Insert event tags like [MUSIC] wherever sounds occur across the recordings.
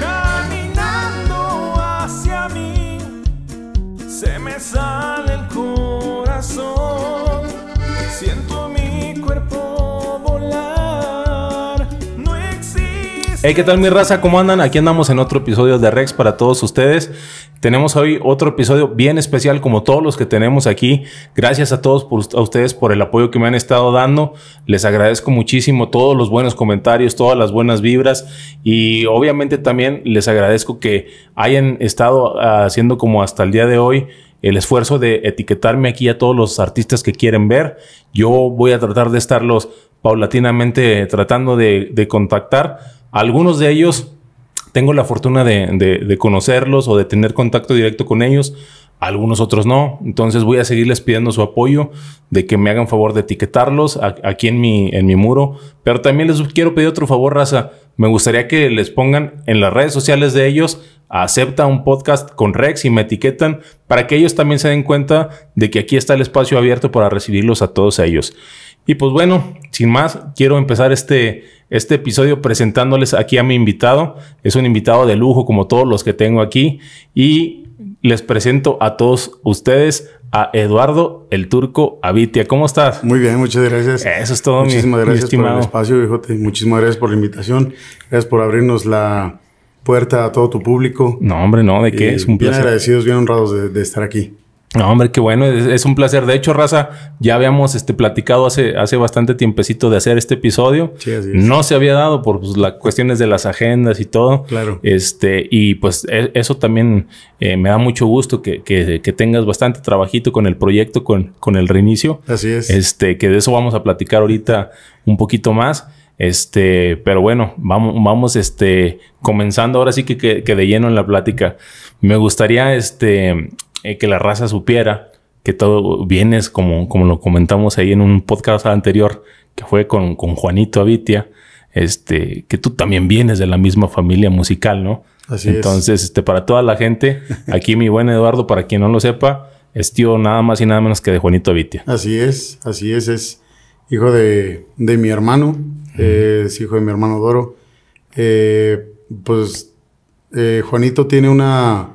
caminando hacia mí, se me sale. Hey, ¿qué tal mi raza? ¿Cómo andan? Aquí andamos en otro episodio de Rex para todos ustedes. Tenemos hoy otro episodio bien especial como todos los que tenemos aquí. Gracias a todos por, a ustedes por el apoyo que me han estado dando. Les agradezco muchísimo todos los buenos comentarios, todas las buenas vibras y obviamente también les agradezco que hayan estado ah, haciendo como hasta el día de hoy el esfuerzo de etiquetarme aquí a todos los artistas que quieren ver. Yo voy a tratar de estarlos paulatinamente tratando de contactar algunos de ellos tengo la fortuna de, conocerlos o de tener contacto directo con ellos. Algunos otros no. Entonces voy a seguirles pidiendo su apoyo de que me hagan favor de etiquetarlos aquí en mi, en mi muro. Pero también les quiero pedir otro favor, raza. Me gustaría que les pongan en las redes sociales de ellos, acepta un podcast con Rex y me etiquetan para que ellos también se den cuenta de que aquí está el espacio abierto para recibirlos a todos ellos. Y pues bueno, sin más, quiero empezar este, este episodio presentándoles aquí a mi invitado. Es un invitado de lujo como todos los que tengo aquí. Y les presento a todos ustedes a Eduardo el Turco Avitia. ¿Cómo estás? Muy bien, muchas gracias. Eso es todo, Muchísimas gracias por el espacio, viejote. Muchísimas gracias por la invitación. Gracias por abrirnos la puerta a todo tu público. No, hombre, no, ¿de qué? es un placer. Bien agradecidos, bien honrados de estar aquí. No, hombre, qué bueno, es, un placer. De hecho, Raza, ya habíamos este, platicado hace, hace bastante tiempecito de hacer este episodio. Sí, así es. No se había dado por pues, las cuestiones de las agendas y todo. Claro. Este, y pues e, eso también eh, me da mucho gusto que, tengas bastante trabajito con el proyecto, con, con el reinicio. Así es. Este, que de eso vamos a platicar ahorita un poquito más. Este, pero bueno, vamos, vamos, este, comenzando ahora sí que, que, de lleno en la plática. Me gustaría, este, eh, que la raza supiera que todo vienes como, como lo comentamos ahí en un podcast anterior que fue con, Juanito Avitia, este, que tú también vienes de la misma familia musical, ¿no? Así Entonces, es. este, para toda la gente, aquí mi buen Eduardo, para quien no lo sepa, es tío nada más y nada menos que de Juanito Avitia. Así es, así es, es hijo de, mi hermano, es hijo de mi hermano Doro. Eh, pues eh, Juanito tiene una,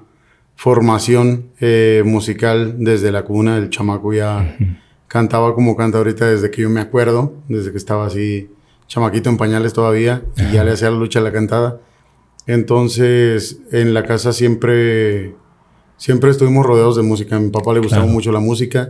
formación eh, musical desde la cuna. del chamaco ya cantaba como canta ahorita desde que yo me acuerdo, desde que estaba así, chamaquito en pañales todavía, y ya le hacía la lucha a la cantada. Entonces, en la casa siempre, siempre estuvimos rodeados de música. A mi papá le gustaba mucho la música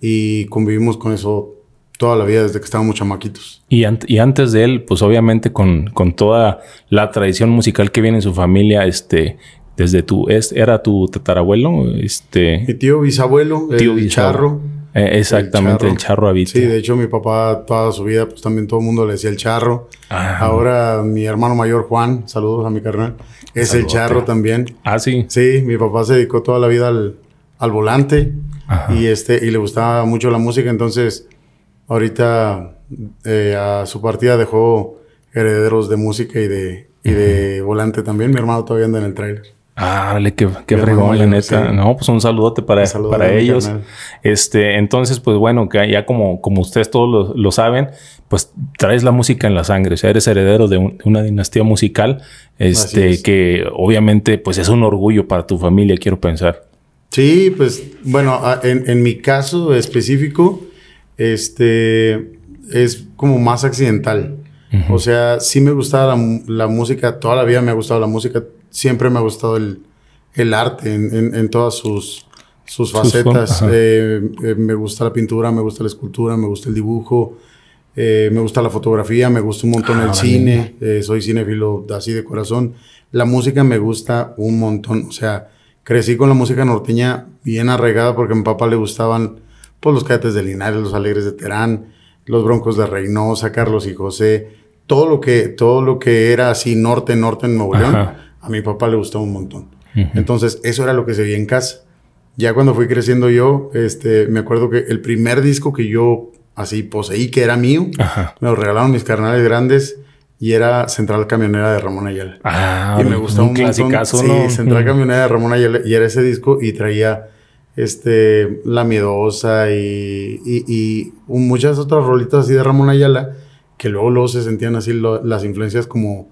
y convivimos con eso toda la vida desde que estábamos chamaquitos. Y, y antes de él, pues obviamente con, con, toda la tradición musical que viene en su familia, este, desde tu, era tu tatarabuelo, este... Mi tío bisabuelo, tío eh, el charro. exactamente, el charro, habita. Sí, de hecho mi papá toda su vida, pues también todo el mundo le decía el charro. Ah. Ahora mi hermano mayor Juan, saludos a mi carnal, es el charro también. Ah, sí. Sí, mi papá se dedicó toda la vida al, volante y este y le gustaba mucho la música, entonces ahorita eh, a su partida dejó herederos de música y de, y de volante también. Mi hermano todavía anda en el trailer. Ah, qué, qué fregón, la neta. No, pues un saludote para, para ellos. Este, entonces, pues bueno, que ya como, como ustedes todos lo, saben, pues traes la música en la sangre. O sea, eres heredero de, una dinastía musical, este, que obviamente, pues es un orgullo para tu familia, quiero pensar. Sí, pues bueno, en, mi caso específico, este, es como más accidental. O sea, sí me gustaba la, la música, toda la vida me ha gustado la música, siempre me ha gustado el, arte en, todas sus, sus facetas. Eh, eh, me gusta la pintura, me gusta la escultura, me gusta el dibujo, eh, me gusta la fotografía, me gusta un montón ah, el cine. soy cinefilo así de corazón. La música me gusta un montón. O sea, crecí con la música norteña bien arraigada porque a mi papá le gustaban pues, los cadetes de Linares, los alegres de Terán, los broncos de Reynosa, Carlos y José. Todo lo que, todo lo que era así norte, norte en Nuevo León a mi papá le gustaba un montón. Entonces, eso era lo que se veía en casa. Ya cuando fui creciendo yo, este, me acuerdo que el primer disco que yo así poseí, que era mío, me lo regalaron mis carnales grandes y era Central Camionera de Ramón Ayala. Ah, y me gustaba un, montón. Central Camionera de Ramón Ayala y era ese disco y traía este La Miedosa y, muchas otras rolitas así de Ramón Ayala que luego luego se sentían así las influencias como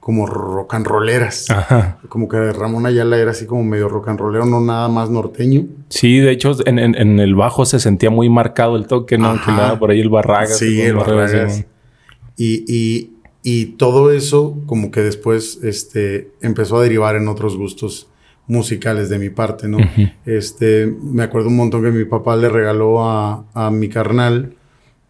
como rock and rolleras. Como que Ramón Ayala era así como medio rock and rollero, no nada más norteño. Sí, de hecho, en, el bajo se sentía muy marcado el toque, ¿no? nada, por ahí el Barragas. Sí, el Barragas. Y, todo eso como que después este, empezó a derivar en otros gustos musicales de mi parte, ¿no? Este, me acuerdo un montón que mi papá le regaló a, mi carnal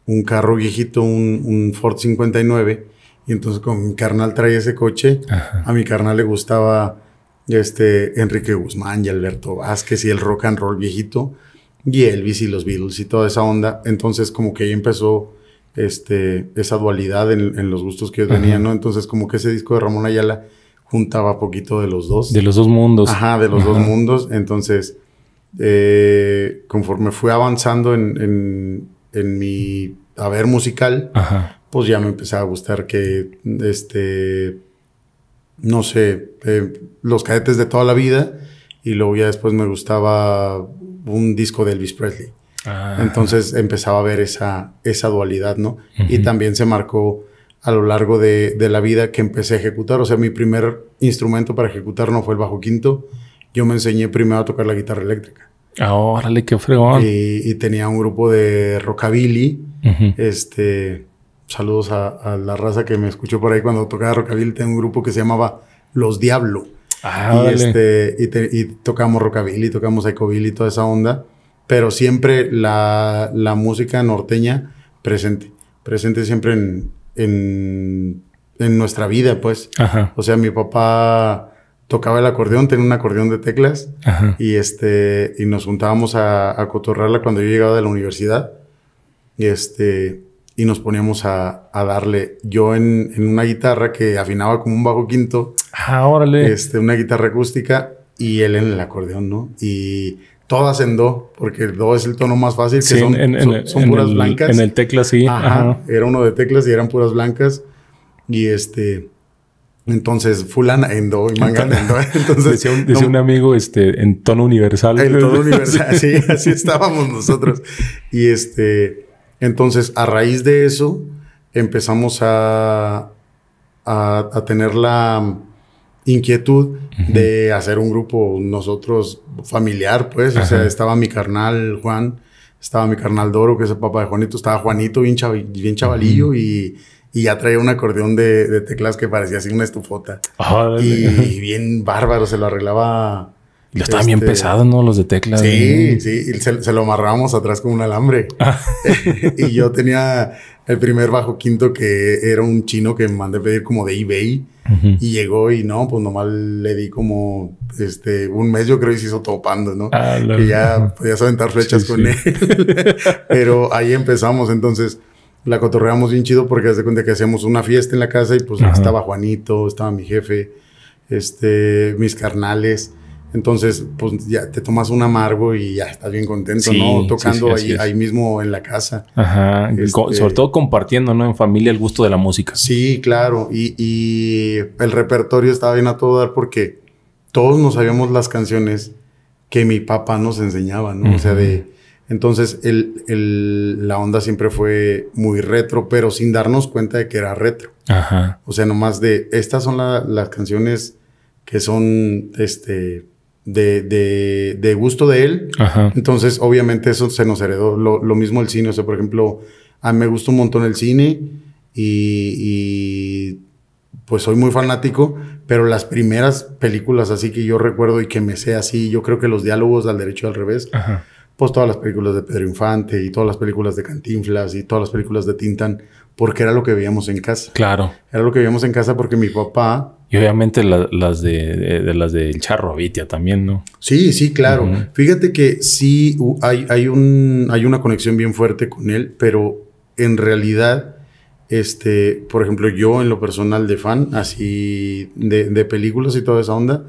un carro viejito, un, un Ford 59 y entonces con mi carnal traía ese coche. A mi carnal le gustaba este Enrique Guzmán y Alberto Vázquez y el rock and roll viejito y Elvis y los Beatles y toda esa onda. Entonces como que ahí empezó este, esa dualidad en, los gustos que venían, ¿no? Entonces como que ese disco de Ramón Ayala juntaba poquito de los dos. De los dos mundos. Ajá, de los dos mundos. Entonces, eh, conforme fui avanzando en, en mi haber musical, Ajá pues ya me empezaba a gustar que, este, no sé, eh, los cadetes de toda la vida y luego ya después me gustaba un disco de Elvis Presley. Ah. Entonces empezaba a ver esa, esa dualidad, ¿no? Y también se marcó a lo largo de, la vida que empecé a ejecutar. O sea, mi primer instrumento para ejecutar no fue el bajo quinto. Yo me enseñé primero a tocar la guitarra eléctrica. Ah, órale, qué fregón. Y, tenía un grupo de rockabilly. Este, saludos a, la raza que me escuchó por ahí cuando tocaba rockabilly. Tenía un grupo que se llamaba Los Diablo. Ah, y, este, y, y, tocamos rockabilly, tocamos toda esa onda. Pero siempre la, música norteña presente. Presente siempre en, en, en nuestra vida, pues. O sea, mi papá tocaba el acordeón, tenía un acordeón de teclas. Y, este, y nos juntábamos a, a cotorrarla cuando yo llegaba de la universidad. Y este y nos poníamos a, a darle yo en, en, una guitarra que afinaba como un bajo quinto. Ah, Este, una guitarra acústica y él en el acordeón, ¿no? Y todas en do, porque el do es el tono más fácil, que son, puras blancas. En el tecla sí. Ajá, Era uno de teclas y eran puras blancas. Y este. Entonces, fulana en do y mangana en do. [LAUGHS] Entonces, decía un, amigo este, en tono universal. En tono [LAUGHS] universal, sí, así estábamos nosotros. Y este. Entonces, a raíz de eso, empezamos a, a, tener la inquietud de hacer un grupo nosotros familiar, pues. O sea, estaba mi carnal Juan, estaba mi carnal Doro, que es el papá de Juanito, estaba Juanito bien, chavalillo y, y, ya traía un acordeón de, teclas que parecía así una estufota. y bien bárbaro, se lo arreglaba los estaban bien este, pesados, ¿no? Los de teclas. Sí, sí. Y se, lo amarramos atrás con un alambre. Ah. [LAUGHS] y yo tenía el primer bajo quinto que era un chino que me mandé pedir como de eBay. Y llegó y no, pues nomás le di como este un mes, yo creo, y se hizo topando, ¿no? Y ah, que ya podías aventar flechas con él. [LAUGHS] Pero ahí empezamos. Entonces la cotorreamos bien chido porque hace cuenta que hacíamos una fiesta en la casa y pues estaba Juanito, estaba mi jefe, este, mis carnales. Entonces, pues ya te tomas un amargo y ya estás bien contento, ¿no? Tocando ahí, ahí, mismo en la casa. Ajá. Este sobre todo compartiendo, ¿no? En familia el gusto de la música. Sí, claro. Y, el repertorio estaba bien a todo dar porque todos nos sabíamos las canciones que mi papá nos enseñaba, ¿no? O sea, de. Entonces, el, la onda siempre fue muy retro, pero sin darnos cuenta de que era retro. Ajá. O sea, nomás de estas son las canciones que son este de, gusto de él. Entonces, obviamente, eso se nos heredó. Lo, mismo el cine. O sea, por ejemplo, a mí me gusta un montón el cine y, pues soy muy fanático, pero las primeras películas así que yo recuerdo y que me sé así, yo creo que los diálogos al derecho al revés, Ajá. pues todas las películas de Pedro Infante y todas las películas de Cantinflas y todas las películas de Tintan. porque era lo que veíamos en casa. Claro. Era lo que veíamos en casa porque mi papá y obviamente las de, las del Charro Avitia también, ¿no? Sí, sí, claro. Fíjate que sí hay, hay, un, hay una conexión bien fuerte con él, pero en realidad, este, por ejemplo, yo en lo personal de fan, así de, de películas y toda esa onda,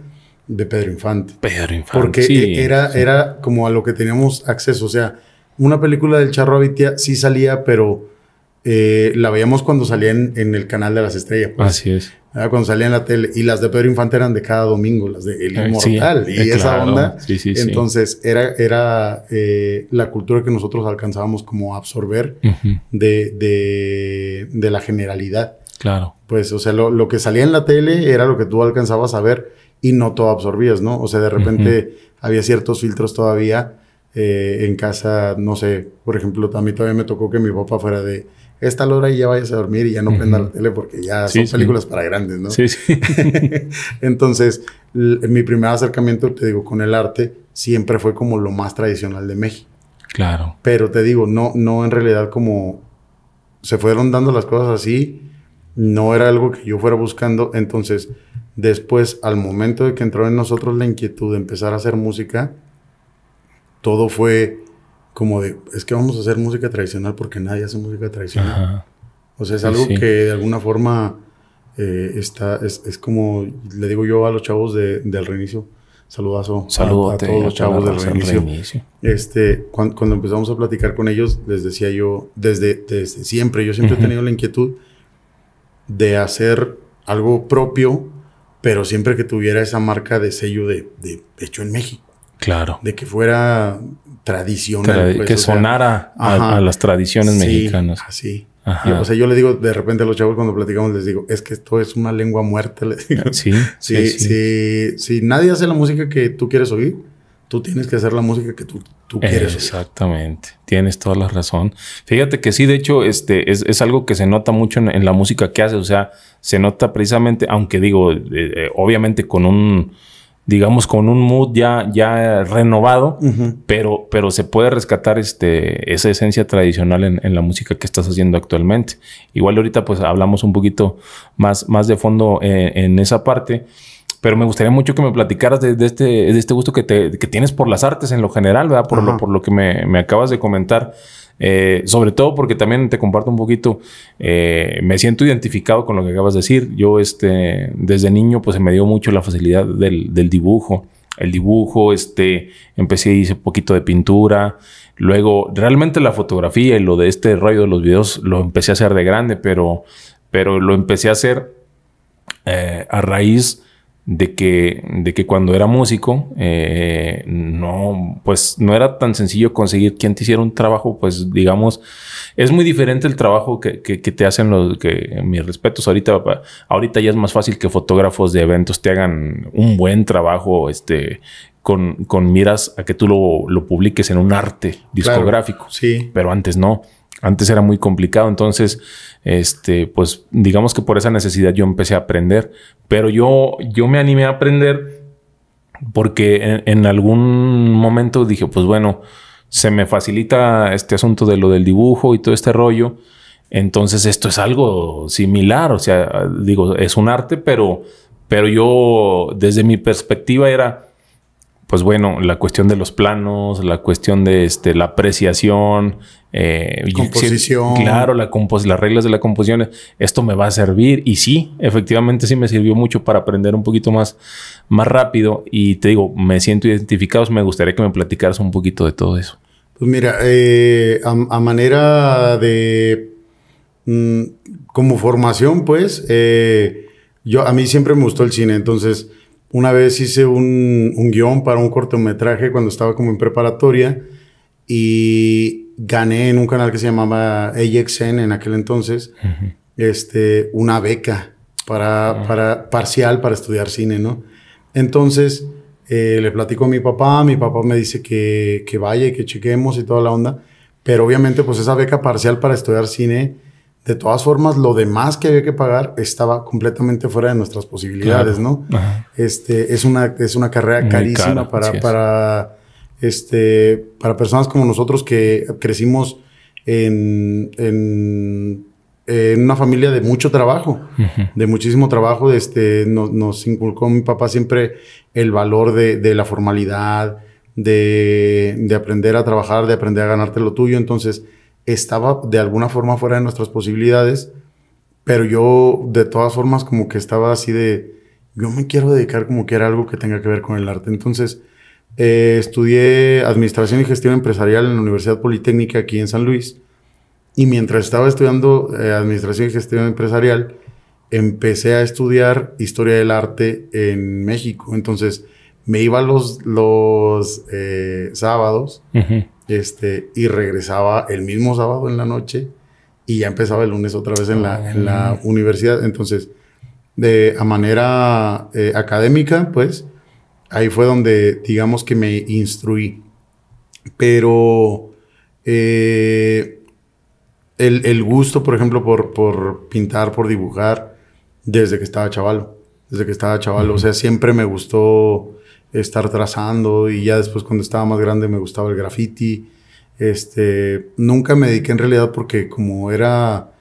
de Pedro Infante. Pedro Infante. Porque era, era como a lo que teníamos acceso. O sea, una película del Charro Avitia sí salía, pero eh, la veíamos cuando salía en, el canal de las estrellas. Pues. Así es cuando salía en la tele. Y las de Pedro Infante eran de cada domingo, las de El ah, Inmortal y eh, esa onda. Entonces era, era eh, la cultura que nosotros alcanzábamos como absorber de, de, la generalidad. Claro. Pues, o sea, lo, que salía en la tele era lo que tú alcanzabas a ver y no todo absorbías, ¿no? O sea, de repente había ciertos filtros todavía eh, en casa, no sé, por ejemplo, a mí todavía me tocó que mi papá fuera de esta hora y ya vayas a dormir y ya no prenda la tele porque ya son películas para grandes, ¿no? Sí, sí. [LAUGHS] Entonces, mi primer acercamiento, te digo, con el arte siempre fue como lo más tradicional de México. Claro. Pero te digo, no, no en realidad como se fueron dando las cosas así, no era algo que yo fuera buscando. Entonces, después, al momento de que entró en nosotros la inquietud de empezar a hacer música, todo fue como de, es que vamos a hacer música tradicional porque nadie hace música tradicional. O sea, es algo que de alguna forma eh, está, es, como, le digo yo a los chavos de, del reinicio, saludazo saludos a, todos los chavos del reinicio. Este, cuando, empezamos a platicar con ellos, les decía yo, desde, siempre, yo siempre he tenido la inquietud de hacer algo propio, pero siempre que tuviera esa marca de sello de, de hecho en México. Claro. De que fuera tradicional. Pues, que sonara a, las tradiciones mexicanas. Así. o sea, yo le digo de repente a los chavos cuando platicamos, les digo, es que esto es una lengua muerta. [LAUGHS] [LAUGHS] Sí, sí, Si nadie hace la música que tú quieres oír, tú tienes que hacer la música que tú, tú quieres Exactamente. Tienes toda la razón. Fíjate que sí, de hecho, este, es, es algo que se nota mucho en, la música que haces. O sea, se nota precisamente, aunque digo, eh, eh, obviamente con un digamos, con un mood ya, ya renovado, pero, pero se puede rescatar este, esa esencia tradicional en, la música que estás haciendo actualmente. Igual ahorita pues hablamos un poquito más, más de fondo eh, en, esa parte. Pero me gustaría mucho que me platicaras de, este, de este gusto que, te, que tienes por las artes en lo general, ¿verdad? Por, lo, por lo que me, me acabas de comentar. Eh, sobre todo porque también te comparto un poquito, eh, me siento identificado con lo que acabas de decir. Yo este, desde niño pues se me dio mucho la facilidad del, dibujo. El dibujo, este, empecé a hice un poquito de pintura. Luego, realmente la fotografía y lo de este rollo de los videos lo empecé a hacer de grande, pero, pero lo empecé a hacer eh, a raíz de que, de que cuando era músico, eh, no, pues no era tan sencillo conseguir quien te hiciera un trabajo, pues digamos, es muy diferente el trabajo que, que, te hacen los que, mis respetos, ahorita, ahorita ya es más fácil que fotógrafos de eventos te hagan un buen trabajo, este, con, con miras a que tú lo, publiques en un arte discográfico, sí. pero antes no. Antes era muy complicado, entonces, este, pues digamos que por esa necesidad yo empecé a aprender, pero yo, yo me animé a aprender porque en, algún momento dije, pues bueno, se me facilita este asunto de lo del dibujo y todo este rollo, entonces esto es algo similar, o sea, digo, es un arte, pero, pero yo desde mi perspectiva era pues bueno, la cuestión de los planos, la cuestión de este, la apreciación, eh, composición. claro, las reglas de la composición, esto me va a servir. Y sí, efectivamente sí me sirvió mucho para aprender un poquito más, más rápido. Y te digo, me siento identificado. Me gustaría que me platicaras un poquito de todo eso. Pues mira, eh, a, manera de... Mm, como formación, pues, eh, yo, a mí siempre me gustó el cine, entonces una vez hice un, guión para un cortometraje cuando estaba como en preparatoria y gané en un canal que se llamaba AXN en aquel entonces este, una beca ah. para, parcial para estudiar cine, ¿no? Entonces eh, le platico a mi papá, mi papá me dice que, que vaya y que chequemos y toda la onda, pero obviamente pues esa beca parcial para estudiar cine de todas formas, lo demás que había que pagar estaba completamente fuera de nuestras posibilidades, ¿no? Este, es una, es una carrera carísima para, para, este, para personas como nosotros que crecimos en, una familia de mucho trabajo, de muchísimo trabajo. Este, nos, inculcó mi papá siempre el valor de, la formalidad, de, de aprender a trabajar, de aprender a ganarte lo tuyo. Entonces, estaba de alguna forma fuera de nuestras posibilidades, pero yo de todas formas como que estaba así de, yo me quiero dedicar como que era algo que tenga que ver con el arte. Entonces, eh, estudié Administración y Gestión Empresarial en la Universidad Politécnica aquí en San Luis. Y mientras estaba estudiando eh, Administración y Gestión Empresarial, empecé a estudiar Historia del Arte en México. Entonces, me iba los, los eh, sábados este, y regresaba el mismo sábado en la noche y ya empezaba el lunes otra vez en la, universidad. Entonces, de a manera eh, académica, pues, ahí fue donde, digamos que me instruí. Pero eh, el, gusto, por ejemplo, por, por, pintar, por dibujar, desde que estaba chaval, desde que estaba chaval, o sea, siempre me gustó estar trazando y ya después cuando estaba más grande me gustaba el graffiti. Este, nunca me dediqué en realidad porque como era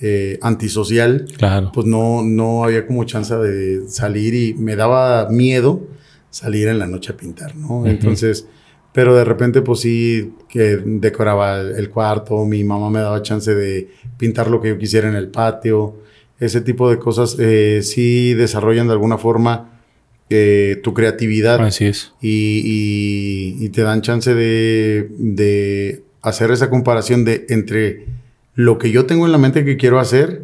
eh, antisocial, pues no, no había como chance de salir y me daba miedo salir en la noche a pintar, ¿no? Entonces, pero de repente pues sí que decoraba el cuarto, mi mamá me daba chance de pintar lo que yo quisiera en el patio, ese tipo de cosas eh, sí desarrollan de alguna forma eh, tu creatividad. Y, te dan chance de, hacer esa comparación de entre lo que yo tengo en la mente que quiero hacer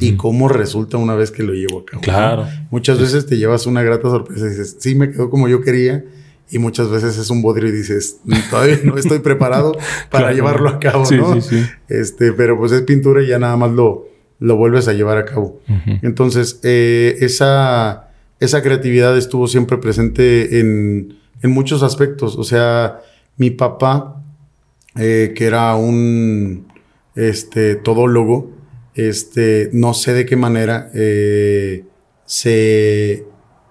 y cómo resulta una vez que lo llevo a cabo. Claro. Muchas veces te llevas una grata sorpresa y dices, sí, me quedó como yo quería. Y muchas veces es un bodrio y dices, mm, todavía no estoy preparado [LAUGHS] para llevarlo a cabo, Este, pero pues es pintura y ya nada más lo, lo vuelves a llevar a cabo. Entonces, eh, esa esa creatividad estuvo siempre presente en, muchos aspectos. O sea, mi papá, eh, que era un este, todólogo, este, no sé de qué manera eh, se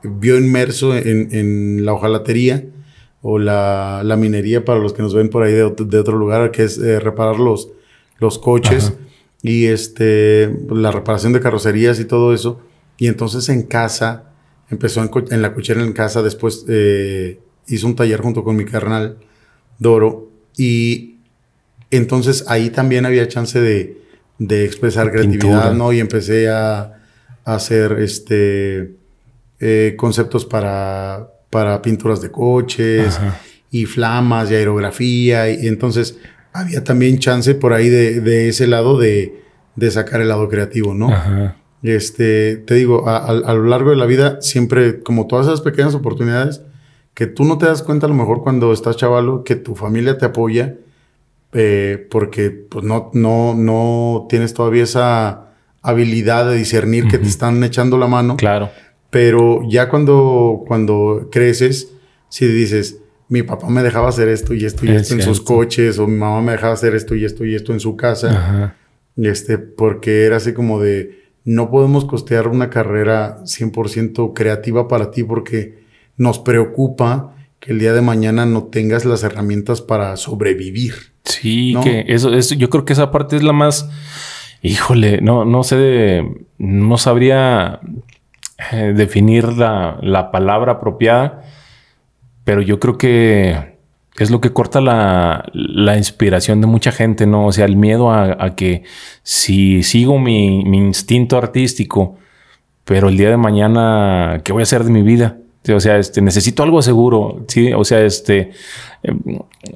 vio inmerso en, la hojalatería o la, minería para los que nos ven por ahí de, otro lugar, que es eh, reparar los, los coches y este, la reparación de carrocerías y todo eso. Y entonces en casa Empezó en, la cochera en casa, después eh, hizo un taller junto con mi carnal Doro y entonces ahí también había chance de, expresar creatividad, ¿no? Y empecé a, hacer este, eh, conceptos para, para pinturas de coches y flamas y aerografía. Y, entonces había también chance por ahí de, ese lado de, de sacar el lado creativo, ¿no? Este, te digo, a, lo largo de la vida, siempre, como todas esas pequeñas oportunidades, que tú no te das cuenta a lo mejor cuando estás chavalo, que tu familia te apoya, eh, porque pues, no, no, no tienes todavía esa habilidad de discernir que te están echando la mano. Claro. Pero ya cuando, cuando creces, si dices, mi papá me dejaba hacer esto y esto y esto en sus coches, o mi mamá me dejaba hacer esto y esto y esto en su casa, Ajá. este, porque era así como de no podemos costear una carrera 100% creativa para ti porque nos preocupa que el día de mañana no tengas las herramientas para sobrevivir. Sí, que eso, es. yo creo que esa parte es la más, híjole, no, no sé, no sabría eh, definir la palabra apropiada, pero yo creo que es lo que corta la, la, inspiración de mucha gente, ¿no? O sea, el miedo a, que si sigo mi, instinto artístico, pero el día de mañana, ¿qué voy a hacer de mi vida? O sea, este, necesito algo seguro, ¿sí? O sea, este, em,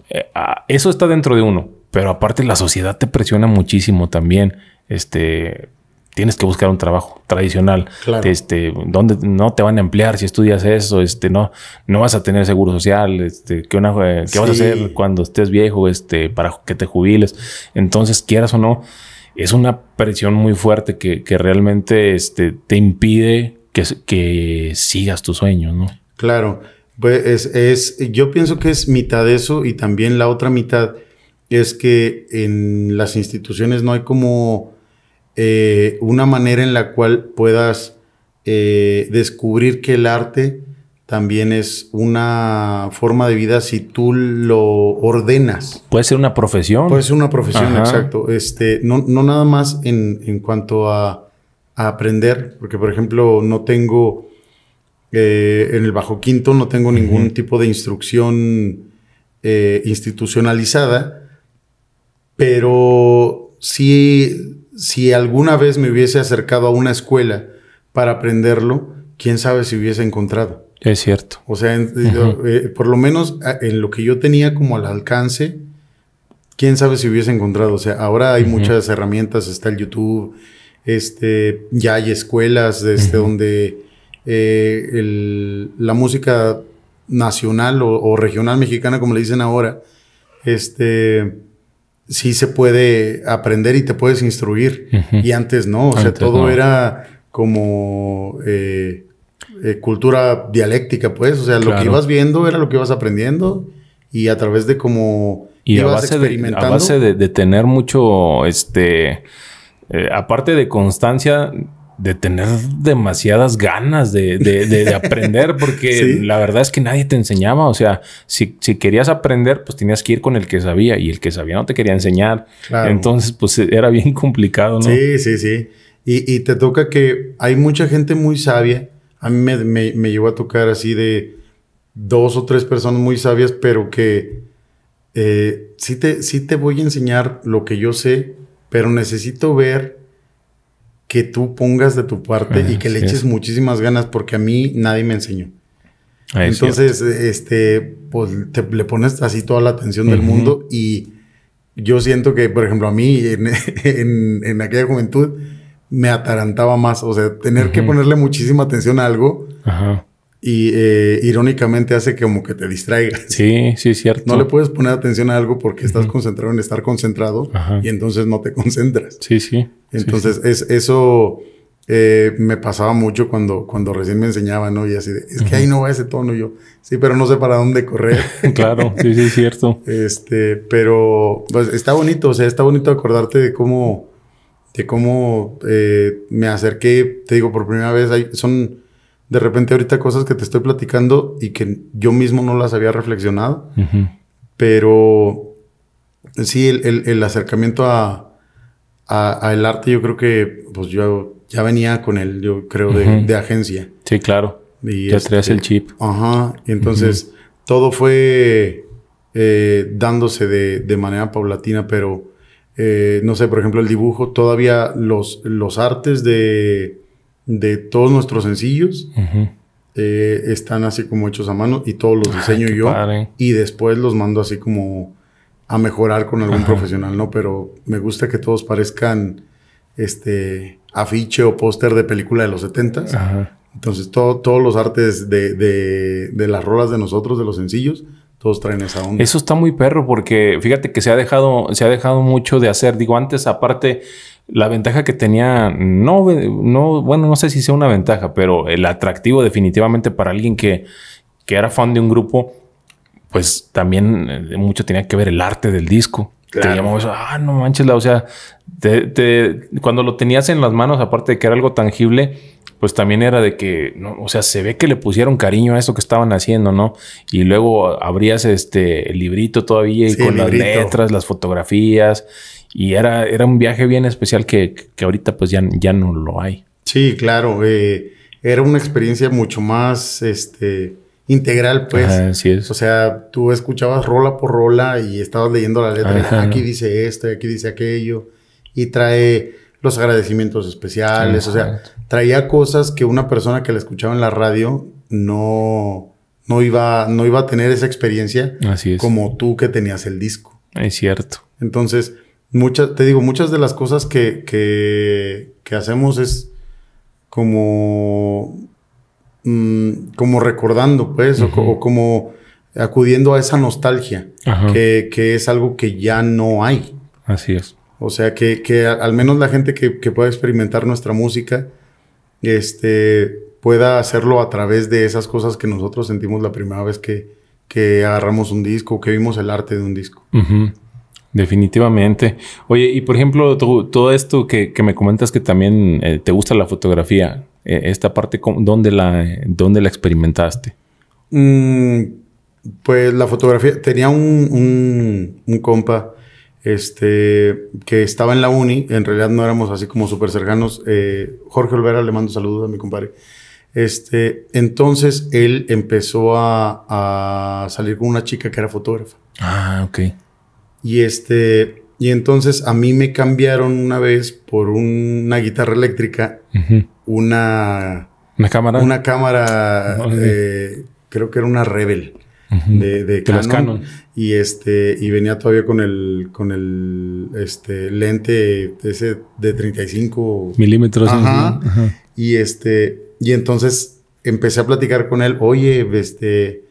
eh, ah, eso está dentro de uno, pero aparte la sociedad te presiona muchísimo también, este, tienes que buscar un trabajo tradicional. Claro. Este, donde no te van a emplear si estudias eso, este, no, no vas a tener seguro social, este, ¿qué, eh, vas a hacer cuando estés viejo, este, para que te jubiles? Entonces, quieras o no, es una presión muy fuerte que, realmente este, te impide que, sigas tus sueños, ¿no? Claro. Pues es, yo pienso que es mitad de eso y también la otra mitad es que en las instituciones no hay como eh, una manera en la cual puedas eh, descubrir que el arte también es una forma de vida si tú lo ordenas. Puede ser una profesión. Puede ser una profesión, exacto. Este, no, nada más en, cuanto a, aprender, porque por ejemplo no tengo, eh, en el bajo quinto no tengo ningún tipo de instrucción institucionalizada, pero sí si alguna vez me hubiese acercado a una escuela para aprenderlo, quién sabe si hubiese encontrado. Es cierto. O sea, eh, por lo menos en lo que yo tenía como al alcance, quién sabe si hubiese encontrado. O sea, ahora hay muchas herramientas, está el YouTube, este, ya hay escuelas desde este, donde eh, la música nacional o, o, regional mexicana, como le dicen ahora, este, sí se puede aprender y te puedes instruir. Y antes no, o sea, todo era como eh, eh, cultura dialéctica, pues, o sea, lo que ibas viendo era lo que ibas aprendiendo y a través de cómo ibas a base experimentando. De, a base de, tener mucho, este, eh, aparte de constancia, de tener demasiadas ganas de, aprender, porque [LAUGHS] la verdad es que nadie te enseñaba. O sea, si, si, querías aprender, pues tenías que ir con el que sabía y el que sabía no te quería enseñar. Entonces, pues eh, era bien complicado, ¿no? Sí, sí, sí. Y, te toca que hay mucha gente muy sabia. A mí me, me, llevó a tocar así de dos o tres personas muy sabias, pero que eh, te, sí te voy a enseñar lo que yo sé, pero necesito ver que tú pongas de tu parte y que le eches muchísimas ganas, porque a mí nadie me enseñó. Entonces, este, pues le pones así toda la atención del mundo y yo siento que, por ejemplo, a mí en, [LAUGHS] aquella juventud me atarantaba más, o sea, tener que ponerle muchísima atención a algo y eh, irónicamente hace como que te distraigas. Sí, sí, es cierto. No le puedes poner atención a algo porque estás concentrado en estar concentrado y entonces no te concentras. Sí, sí. Entonces, Es, eso eh, me pasaba mucho cuando, cuando recién me enseñaban, ¿no? Y así de, es que ahí no va ese tono. yo, sí, pero no sé para dónde correr. [LAUGHS] claro, sí, sí, es cierto. Este, pero pues, está bonito, o sea, está bonito acordarte de cómo, de cómo eh, me acerqué, te digo, por primera vez, hay, son de repente ahorita cosas que te estoy platicando y que yo mismo no las había reflexionado, pero sí, el, acercamiento a, a, el arte yo creo que pues yo ya venía con él, yo creo, de, agencia. Sí, claro. Y ya este, el chip. Ajá, y entonces todo fue eh, dándose de, manera paulatina, pero eh, no sé, por ejemplo, el dibujo, todavía los, los artes de de todos nuestros sencillos. Eh, están así como hechos a mano y todos los diseño yo. Y después los mando así como a mejorar con algún profesional, ¿no? Pero me gusta que todos parezcan este afiche o póster de película de los 70 Entonces, todo, todos los artes de, de, de, las rolas de nosotros, de los sencillos, todos traen esa onda. Eso está muy perro porque fíjate que se ha dejado, se ha dejado mucho de hacer. Digo, antes aparte la ventaja que tenía, no, no, bueno, no sé si sea una ventaja, pero el atractivo definitivamente para alguien que, que era fan de un grupo, pues también eh, mucho tenía que ver el arte del disco. Claro. ah, no manches, la, o sea, cuando lo tenías en las manos, aparte de que era algo tangible, pues también era de que, o sea, se ve que le pusieron cariño a eso que estaban haciendo, ¿no? Y luego abrías este el librito todavía y con las letras, las fotografías y era, era un viaje bien especial que, ahorita pues ya, ya no lo hay. Sí, claro. Eh, era una experiencia mucho más este, integral, pues. así es. O sea, tú escuchabas rola por rola y estabas leyendo la letra. aquí dice esto, aquí dice aquello. Y trae los agradecimientos especiales. O sea, traía cosas que una persona que la escuchaba en la radio no, no, iba, no iba a tener esa experiencia. Así Como tú que tenías el disco. Es cierto. Entonces, muchas, te digo, muchas de las cosas que, que, hacemos es como, mm, como recordando, pues, o, como acudiendo a esa nostalgia, que, que, es algo que ya no hay. Así es. O sea, que, que al menos la gente que, pueda experimentar nuestra música, este, pueda hacerlo a través de esas cosas que nosotros sentimos la primera vez que, que agarramos un disco, que vimos el arte de un disco. Definitivamente. Oye, y por ejemplo, todo esto que, me comentas que también eh, te gusta la fotografía, eh, esta parte, ¿dónde la, la experimentaste? Mm, pues la fotografía, tenía un, un, compa este, que estaba en la uni, en realidad no éramos así como súper cercanos, eh, Jorge Olvera, le mando saludos a mi compadre. Este, entonces él empezó a, a salir con una chica que era fotógrafa. Ah, ok. Y este, y entonces a mí me cambiaron una vez por una guitarra eléctrica, una... Una cámara. Una cámara, eh, creo que era una Rebel. de, Canon, y este y venía todavía con el con el este lente ese de 35 milímetros y este y entonces empecé a platicar con él oye este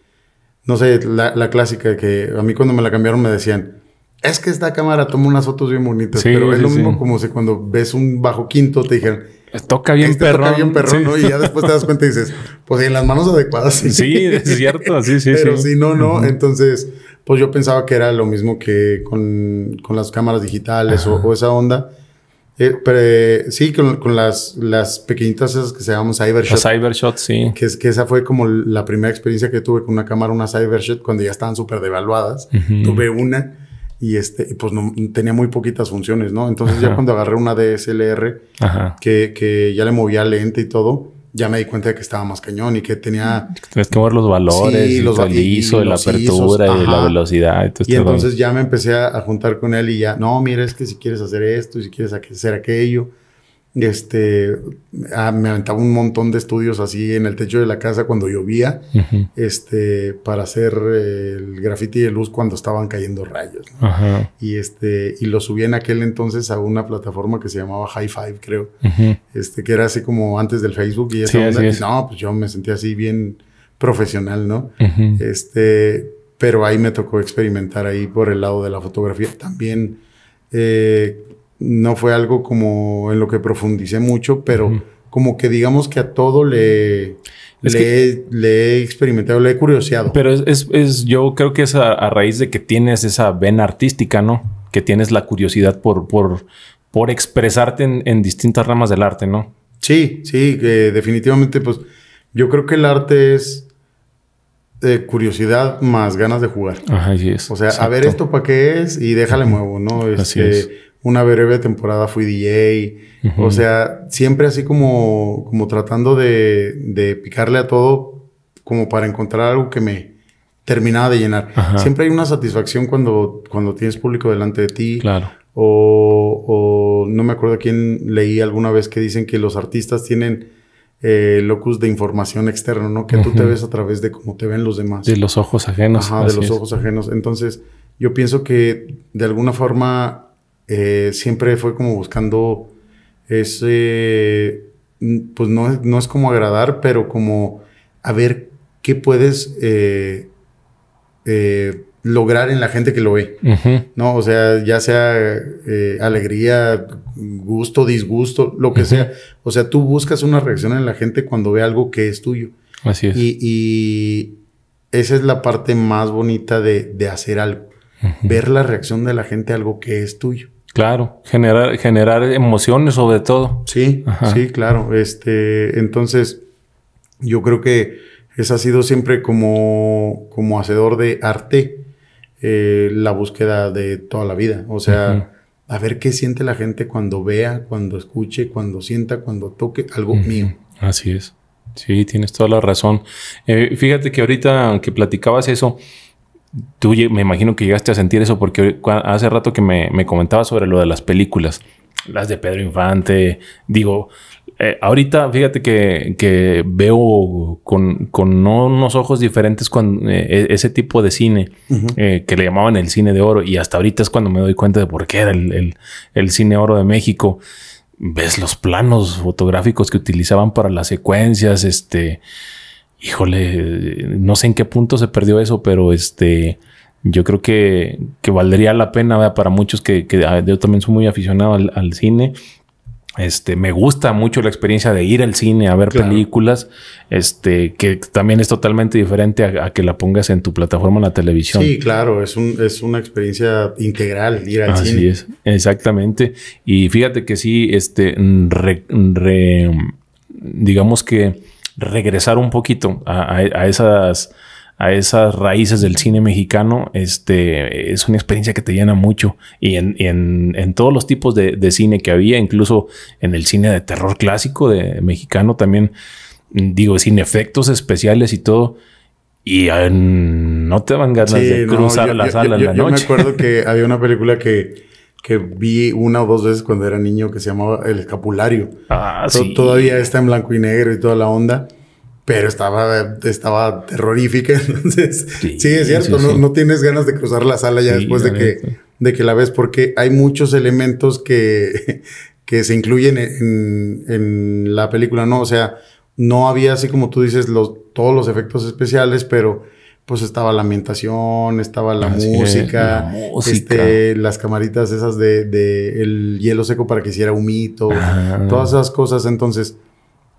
no sé la clásica que a mí cuando me la cambiaron me decían es que esta cámara toma unas fotos bien bonitas, pero es lo mismo como si cuando ves un bajo quinto te dijeran, eh, toca bien este perrón. Toca bien perrón, Y ya después te das cuenta y dices, pues en las manos adecuadas. Sí, es cierto, sí, sí. pero si no, no. Entonces, pues yo pensaba que era lo mismo que con, las cámaras digitales o, esa onda. Eh, eh, sí, con, las, las pequeñitas esas que se llaman Cybershot. Cybershot, sí. Que, que esa fue como la primera experiencia que tuve con una cámara, una Cybershot, cuando ya estaban súper devaluadas. Tuve una y este, pues tenía muy poquitas funciones, ¿no? Entonces ya cuando agarré una DSLR, Que, ya le movía lente y todo, ya me di cuenta de que estaba más cañón y que tenía... Tienes que mover los valores, los, el ISO, la apertura y la velocidad. y este entonces ya me empecé a, juntar con él y ya, no, mira, es que si quieres hacer esto, si quieres hacer aquello este, ah, me aventaba un montón de estudios así en el techo de la casa cuando llovía, este, para hacer eh, el graffiti de luz cuando estaban cayendo rayos. Y este, y lo subí en aquel entonces a una plataforma que se llamaba High Five, creo, este, que era así como antes del Facebook y ya No, pues yo me sentía así bien profesional, ¿no? Este, pero ahí me tocó experimentar ahí por el lado de la fotografía también. Eh, no fue algo como en lo que profundicé mucho, pero como que digamos que a todo le, le, he experimentado, le he curioseado. Pero es, yo creo que es a, raíz de que tienes esa vena artística, ¿no? Que tienes la curiosidad por, por, por expresarte en, distintas ramas del arte, ¿no? Sí, sí, que definitivamente, pues yo creo que el arte es curiosidad más ganas de jugar. Ajá, es. O sea, a ver esto para qué es y déjale muevo, ¿no? así este, una breve temporada fui DJ, o sea, siempre así como, como tratando de, de, picarle a todo como para encontrar algo que me terminaba de llenar. Siempre hay una satisfacción cuando, cuando tienes público delante de ti. Claro. O, o no me acuerdo quién leí alguna vez que dicen que los artistas tienen eh, locus de información externo, ¿no? Que tú te ves a través de cómo te ven los demás. De los ojos ajenos. Ajá, de los ojos ajenos. Entonces, yo pienso que de alguna forma eh, siempre fue como buscando ese, mm, pues no, es como agradar, pero como a ver qué puedes eh, eh, lograr en la gente que lo ve, ¿no? O sea, ya sea alegría, gusto, disgusto, lo que sea. O sea, tú buscas una reacción en la gente cuando ve algo que es tuyo. Así es. Y, esa es la parte más bonita de, hacer algo. Ver la reacción de la gente a algo que es tuyo. Claro, generar, generar emociones sobre todo. Sí, sí, claro. Este, entonces, yo creo que esa ha sido siempre como, como hacedor de arte eh, la búsqueda de toda la vida. O sea, a ver qué siente la gente cuando vea, cuando escuche, cuando sienta, cuando toque algo mío. Así es. Sí, tienes toda la razón. Eh, fíjate que ahorita que platicabas eso, Tú me imagino que llegaste a sentir eso porque hace rato que me, comentabas sobre lo de las películas, las de Pedro Infante, digo, eh, ahorita fíjate que, veo con, unos ojos diferentes eh, e, ese tipo de cine eh, que le llamaban el cine de oro y hasta ahorita es cuando me doy cuenta de por qué era el, el cine oro de México. Ves los planos fotográficos que utilizaban para las secuencias, este híjole, no sé en qué punto se perdió eso, pero este, yo creo que, valdría la pena para muchos que, ah, yo también soy muy aficionado al, cine. Este, me gusta mucho la experiencia de ir al cine a ver películas, este, que también es totalmente diferente a, que la pongas en tu plataforma en la televisión. Sí, claro, es, es una experiencia integral ir al cine. Así es, exactamente. Y fíjate que sí, este, digamos que regresar un poquito a, esas a esas raíces del cine mexicano, este, es una experiencia que te llena mucho. Y en, todos los tipos de, cine que había, incluso en el cine de terror clásico de mexicano también, mm, digo, sin efectos especiales y todo. Y no te van ganas de cruzar la sala en la noche. Yo me acuerdo que había una película que que vi una o dos veces cuando era niño que se llamaba El Escapulario. Ah, Todavía está en blanco y negro y toda la onda, pero estaba, estaba terrorífica. [LAUGHS] Entonces, sí, es cierto, no, no, tienes ganas de cruzar la sala ya después de que, de que la ves, porque hay muchos elementos que, [LAUGHS] que se incluyen en, en, en la película, ¿no? O sea, no había así como tú dices los, todos los efectos especiales, pero pues estaba la ambientación, estaba la música, este, las camaritas esas de, el hielo seco para que hiciera humito, todas esas cosas. Entonces,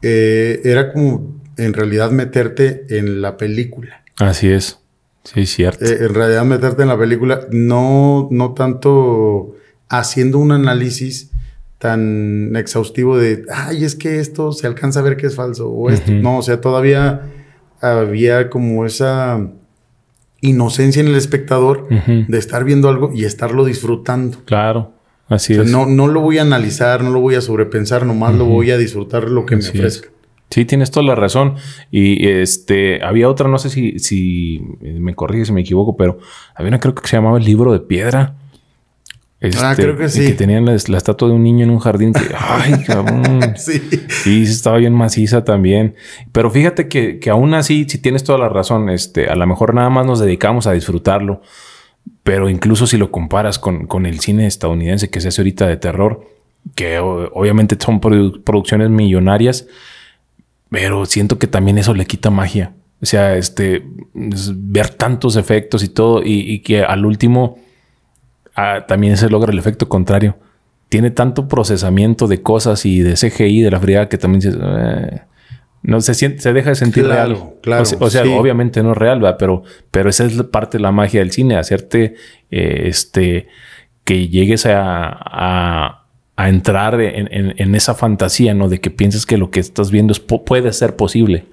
eh, era como en realidad meterte en la película. Así es. Sí, cierto. Eh, en realidad meterte en la película, no, no tanto haciendo un análisis tan exhaustivo de, ay, es que esto se alcanza a ver que es falso, o esto, no, o sea, todavía había como esa inocencia en el espectador de estar viendo algo y estarlo disfrutando. Claro, así es. No, no lo voy a analizar, no lo voy a sobrepensar, nomás lo voy a disfrutar lo que me ofrezca. Sí, tienes toda la razón. Y este, había otra, no sé si, si eh, me corrige si me equivoco, pero había una creo que se llamaba El libro de piedra. Este, ah, creo que sí. Que tenían la, estatua de un niño en un jardín. Que, [LAUGHS] ay, cabrón. [LAUGHS] sí. Y estaba bien maciza también. Pero fíjate que, aún así, si tienes toda la razón, este, a lo mejor nada más nos dedicamos a disfrutarlo. Pero incluso si lo comparas con, el cine estadounidense que se hace ahorita de terror, que obviamente son producciones millonarias, pero siento que también eso le quita magia. O sea, este, ver tantos efectos y todo, y que al último también se logra el efecto contrario. Tiene tanto procesamiento de cosas y de CGI de la fría que también eh, se, no se deja de sentir real. Claro, o sea, obviamente no es real, pero pero esa es parte de la magia del cine, hacerte eh, este que llegues a, a, entrar en, esa fantasía, ¿no? De que pienses que lo que estás viendo puede ser posible.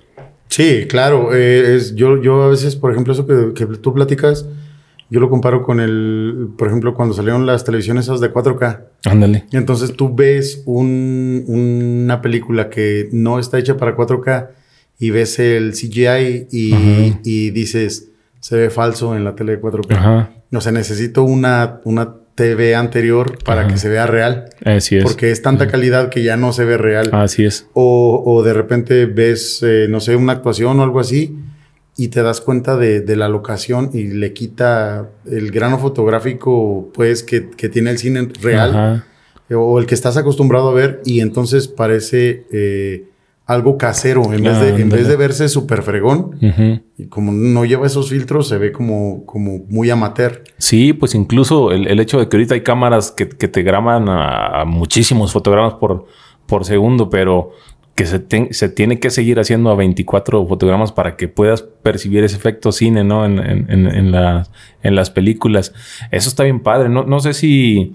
Sí, claro. Eh, yo, yo a veces, por ejemplo, eso que, que tú platicas, yo lo comparo con el, por ejemplo, cuando salieron las televisiones esas de 4K. Ándale. Y entonces tú ves una película que no está hecha para 4K y ves el CGI y, dices, se ve falso en la tele de 4K. No O necesito una, una TV anterior para que se vea real. Así es. Porque es tanta calidad que ya no se ve real. Así es. O, de repente ves, eh, no sé, una actuación o algo así y te das cuenta de, la locación y le quita el grano fotográfico pues que, tiene el cine real o el que estás acostumbrado a ver y entonces parece eh, algo casero en, vez, de, en vez, de, verse súper fregón y como no lleva esos filtros se ve como, como muy amateur. Sí, pues incluso el, hecho de que ahorita hay cámaras que, te graban a, muchísimos fotogramas por, por segundo, pero se, tiene que seguir haciendo a 24 fotogramas para que puedas percibir ese efecto cine, ¿no? En, las películas. Eso está bien padre. No, sé si,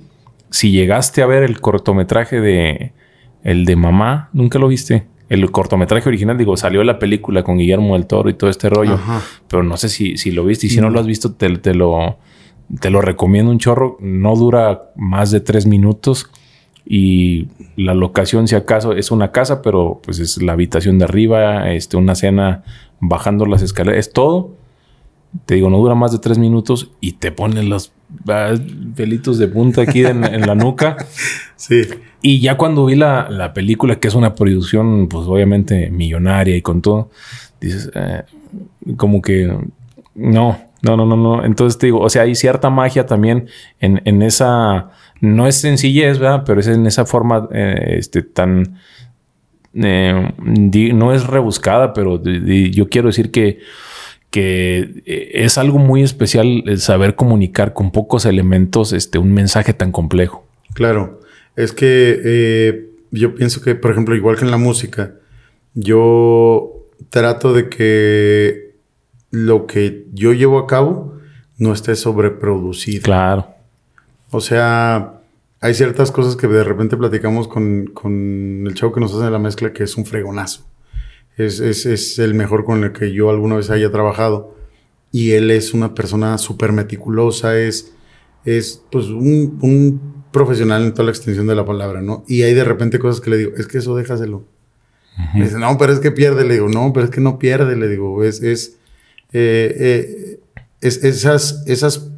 si, llegaste a ver el cortometraje de... El de mamá, ¿nunca lo viste? El cortometraje original, digo, salió la película con Guillermo del Toro y todo este rollo. Pero no sé si, si, lo viste y si no, mm. lo has visto, te, lo, te lo recomiendo un chorro. No dura más de tres minutos y la locación si acaso es una casa, pero pues es la habitación de arriba, este, una cena bajando las escaleras, es todo. Te digo, no dura más de tres minutos y te ponen los pelitos ah, de punta aquí en, la nuca. [LAUGHS] Sí. Y ya cuando vi la, la, película, que es una producción, pues obviamente millonaria y con todo, dices, eh, como que no, no, no, no, no. Entonces te digo, o sea, hay cierta magia también en, en esa no es sencillez, ¿verdad? Pero es en esa forma eh, este, tan... Eh, no es rebuscada, pero yo quiero decir que, que eh, es algo muy especial saber comunicar con pocos elementos este, un mensaje tan complejo. Claro, es que yo pienso que, por ejemplo, igual que en la música, yo trato de que lo que yo llevo a cabo no esté sobreproducido. Claro. O sea, hay ciertas cosas que de repente platicamos con, con el chavo que nos hace la mezcla que es un fregonazo. Es, es, es, el mejor con el que yo alguna vez haya trabajado. Y él es una persona súper meticulosa, es, es pues un, un, profesional en toda la extensión de la palabra, ¿no? Y hay de repente cosas que le digo, es que eso déjaselo. dice, no, pero es que pierde, le digo, no, pero es que no pierde, le digo, es, es, eh, eh, es esas, esas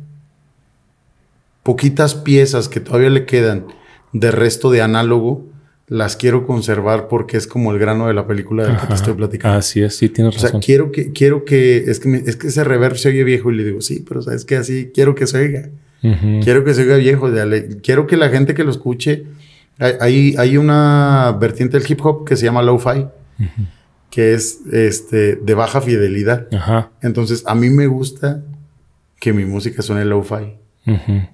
poquitas piezas que todavía le quedan de resto de análogo, las quiero conservar porque es como el grano de la película de que te estoy platicando. Así es, sí, tienes razón. quiero que, quiero que, es que, es que ese reverb se oye viejo y le digo, sí, pero sabes que así quiero que se oiga. Quiero que se oiga viejo, quiero que la gente que lo escuche, hay, hay una vertiente del hip hop que se llama lo-fi, que es este, de baja fidelidad. Entonces, a mí me gusta que mi música suene lo-fi.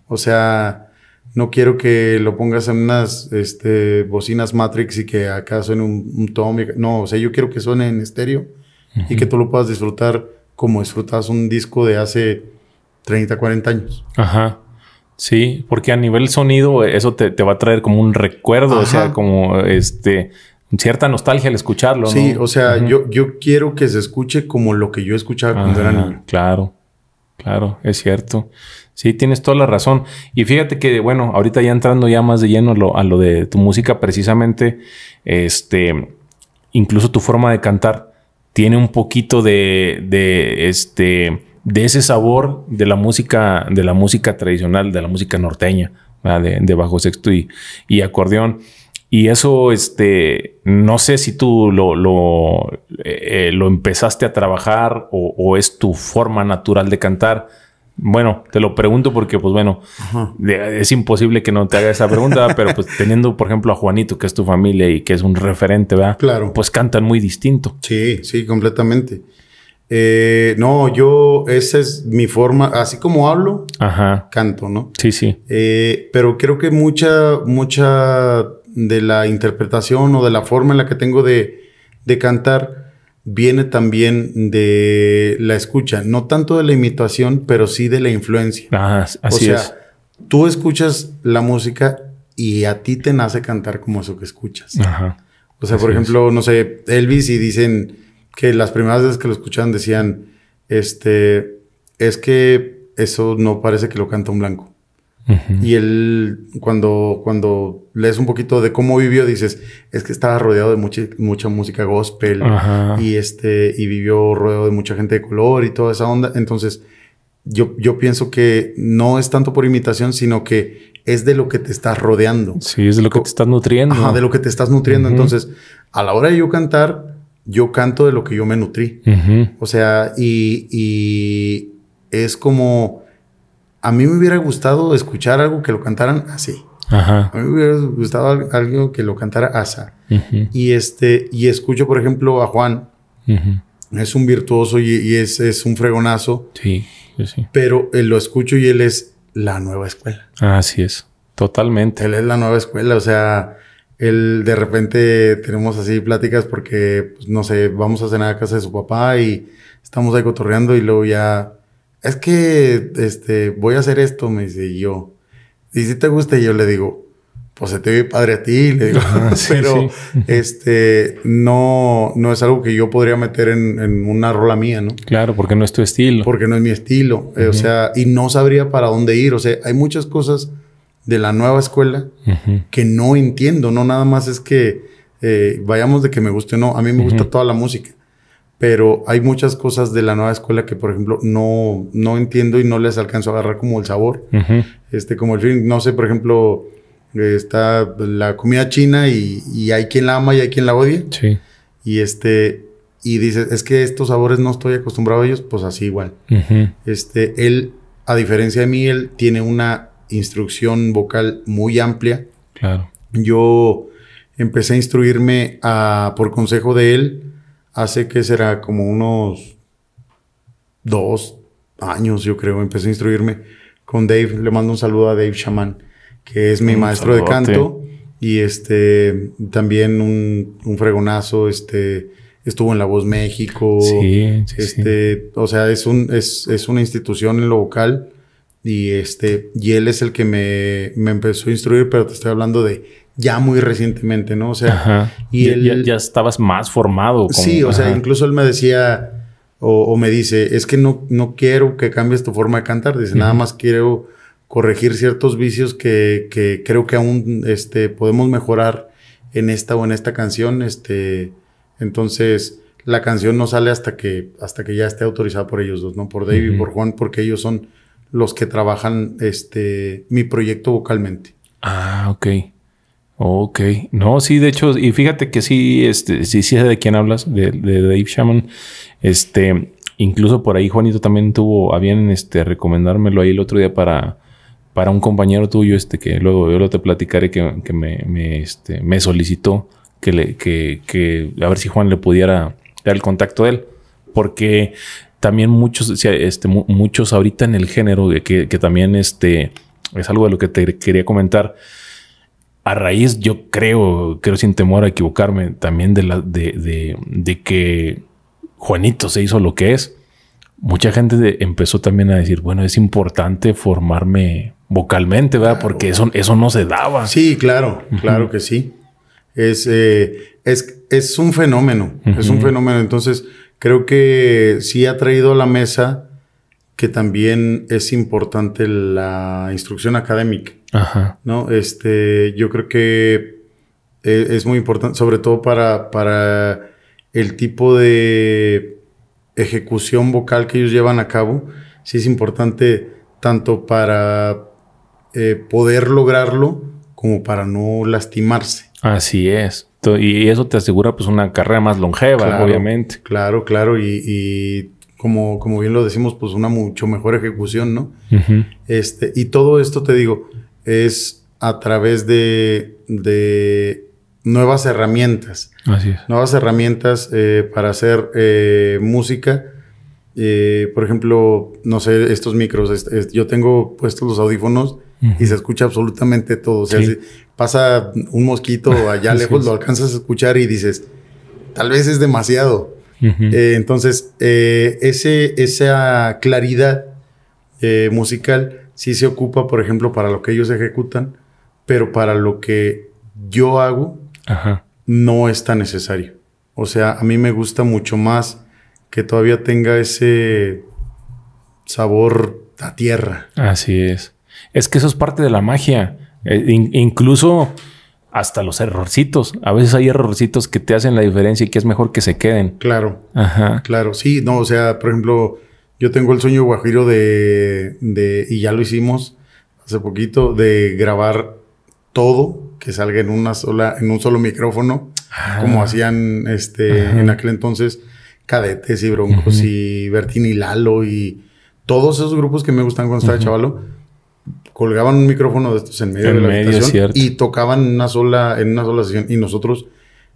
O sea, no quiero que lo pongas en unas este, bocinas Matrix y que acaso suene un, tom. no, o sea, yo quiero que suene en estéreo y que tú lo puedas disfrutar como disfrutas un disco de hace 30, 40 años. Ajá. Sí, porque a nivel sonido eh, eso te, va a traer como un recuerdo, o sea, como este cierta nostalgia al escucharlo. Sí, o sea, yo, yo quiero que se escuche como lo que yo escuchaba cuando era niño. Claro, claro, es cierto. Sí, tienes toda la razón. Y fíjate que, bueno, ahorita ya entrando ya más de lleno a lo, a lo de tu música, precisamente, este, incluso tu forma de cantar tiene un poquito de, este, de ese sabor de la música, de la música tradicional, de la música norteña, de, de, bajo sexto y, acordeón. Y eso, este, no sé si tú lo, lo, eh, eh, empezaste a trabajar o es tu forma natural de cantar bueno, te lo pregunto porque, pues bueno, es imposible que no te haga esa pregunta, [LAUGHS] pero pues teniendo, por ejemplo, a Juanito, que es tu familia y que es un referente, ¿verdad? Claro. Pues cantan muy distinto. Sí, sí, completamente. Eh, no, yo, esa es mi forma, así como hablo, canto, ¿no? Sí, sí. Eh, pero creo que mucha, mucha de la interpretación o de la forma en la que tengo de, de cantar viene también de la escucha, no tanto de la imitación, pero sí de la influencia. Ajá, ah, así o sea, tú escuchas la música y a ti te nace cantar como eso que escuchas. Ajá. O sea, por ejemplo, no sé, Elvis y dicen que las primeras veces que lo escuchaban decían, este, es que eso no parece que lo canta un blanco. Y él, cuando, cuando lees un poquito de cómo vivió, dices, es que estaba rodeado de mucha, mucha música gospel y este, y vivió rodeado de mucha gente de color y toda esa onda. Entonces, yo, yo pienso que no es tanto por imitación, sino que es de lo que te estás rodeando. Sí, es de lo que te estás nutriendo. Ajá, de lo que te estás nutriendo. Entonces, a la hora de yo cantar, yo canto de lo que yo me nutrí. O sea, y, y es como a mí me hubiera gustado escuchar algo que lo cantaran así. Ajá. A mí me hubiera gustado algo que lo cantara Asa. Y este, y escucho, por ejemplo, a Juan. Es un virtuoso y, es, un fregonazo. Sí, sí, Pero él eh, lo escucho y él es la nueva escuela. Ah, así es. Totalmente. Él es la nueva escuela. O sea, él de repente tenemos así pláticas porque, pues, no sé, vamos a cenar a casa de su papá y estamos ahí cotorreando y luego ya es que este, voy a hacer esto, me dice yo. Y si te gusta, yo le digo, pues se te ve padre a ti, le digo, [LAUGHS] [LAUGHS] pero este no, no es algo que yo podría meter en, una rola mía, ¿no? Claro, porque no es tu estilo. Porque no es mi estilo. O sea, y no sabría para dónde ir. O sea, hay muchas cosas de la nueva escuela que no entiendo. No nada más es que eh, vayamos de que me guste o no. A mí me gusta toda la música pero hay muchas cosas de la nueva escuela que, por ejemplo, no, no entiendo y no les alcanzo a agarrar como el sabor. Este, como el fin... no sé, por ejemplo, está la comida china y, hay quien la ama y hay quien la odia. Sí. Y este, y dices, es que estos sabores no estoy acostumbrado a ellos, pues así igual. Este, él, a diferencia de mí, él tiene una instrucción vocal muy amplia. Claro. Yo empecé a instruirme a, ah, por consejo de él hace que será como unos dos años, yo creo, empecé a instruirme con Dave. Le mando un saludo a Dave Shaman, que es mi maestro de canto. Y este, también un, fregonazo, este, estuvo en La Voz México. Sí, sí este, o sea, es un, es, una institución en lo vocal. Y este, y él es el que me, me empezó a instruir, pero te estoy hablando de ya muy recientemente, ¿no? O sea, y él, ya, estabas más formado. sí, o sea, incluso él me decía o, me dice, es que no, no quiero que cambies tu forma de cantar, dice, nada más quiero corregir ciertos vicios que, creo que aún este, podemos mejorar en esta o en esta canción, este, entonces la canción no sale hasta que, hasta que ya esté autorizada por ellos dos, ¿no? Por David y por Juan, porque ellos son los que trabajan este, mi proyecto vocalmente. Ah, ok. Ok, no, sí, de hecho, y fíjate que sí, este, sí, sí de quién hablas, de, de Dave Shaman. Este, incluso por ahí Juanito también tuvo a bien este, recomendármelo ahí el otro día para, para un compañero tuyo, este, que luego yo lo te platicaré, que, me, me, este, me solicitó que, le, que, que a ver si Juan le pudiera dar el contacto de él, porque también muchos, este, muchos ahorita en el género, que, que también este, es algo de lo que te quería comentar a raíz, yo creo, creo sin temor a equivocarme, también de, la, de, de, que Juanito se hizo lo que es, mucha gente empezó también a decir, bueno, es importante formarme vocalmente, ¿verdad? Porque eso, eso no se daba. Sí, claro, claro que sí. Es, eh, es, es, un fenómeno, es un fenómeno. Entonces, creo que sí ha traído a la mesa que también es importante la instrucción académica. Ajá. ¿no? Este, yo creo que eh, es, muy importante, sobre todo para, para el tipo de ejecución vocal que ellos llevan a cabo, sí es importante tanto para eh, poder lograrlo como para no lastimarse. Así es. Y eso te asegura pues una carrera más longeva, obviamente. Claro, claro. Y, como, como, bien lo decimos, pues una mucho mejor ejecución, ¿no? este, y todo esto te digo, es a través de, de nuevas herramientas. Así es. Nuevas herramientas eh, para hacer eh, música. Eh, por ejemplo, no sé, estos micros. yo tengo puestos los audífonos y se escucha absolutamente todo. O sea, pasa un mosquito allá [LAUGHS] lejos, lo alcanzas a escuchar y dices, tal vez es demasiado. entonces, ese, esa claridad musical sí se ocupa, por ejemplo, para lo que ellos ejecutan, pero para lo que yo hago no es tan necesario. O sea, a mí me gusta mucho más que todavía tenga ese sabor a tierra. Así es. Es que eso es parte de la magia. Eh, incluso hasta los errorcitos. A veces hay errorcitos que te hacen la diferencia y que es mejor que se queden. Claro. Ajá. Claro. Sí, no, o sea, por ejemplo, yo tengo el sueño guajiro de, y ya lo hicimos hace poquito, de grabar todo que salga en una sola, en un solo micrófono, ah. como hacían este en aquel entonces cadetes y broncos y Bertín y Lalo y todos esos grupos que me gustan cuando estaba chavalo colgaban un micrófono de estos en medio de la habitación y tocaban una sola en una sola sesión y nosotros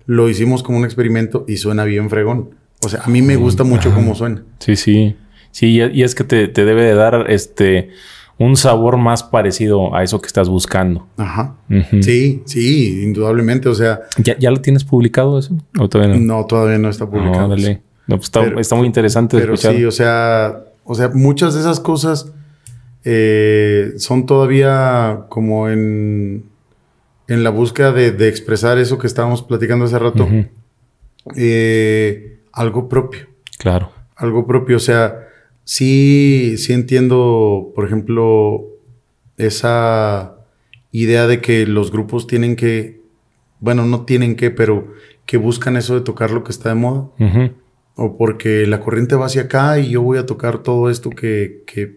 lo hicimos como un experimento y suena bien fregón. O sea, a mí me gusta mucho cómo suena. Sí, sí. Sí, y es que te, debe de dar este un sabor más parecido a eso que estás buscando. Ajá. Sí, sí, indudablemente. O sea. ¿Ya, lo tienes publicado eso? no? todavía no está publicado. No, pues está, muy interesante. Pero sí, o sea, o sea, muchas de esas cosas eh, son todavía como en, en la búsqueda de, expresar eso que estábamos platicando hace rato. Eh, algo propio. Claro. Algo propio. O sea, sí, sí entiendo, por ejemplo, esa idea de que los grupos tienen que, bueno, no tienen que, pero que buscan eso de tocar lo que está de moda. O porque la corriente va hacia acá y yo voy a tocar todo esto que, que,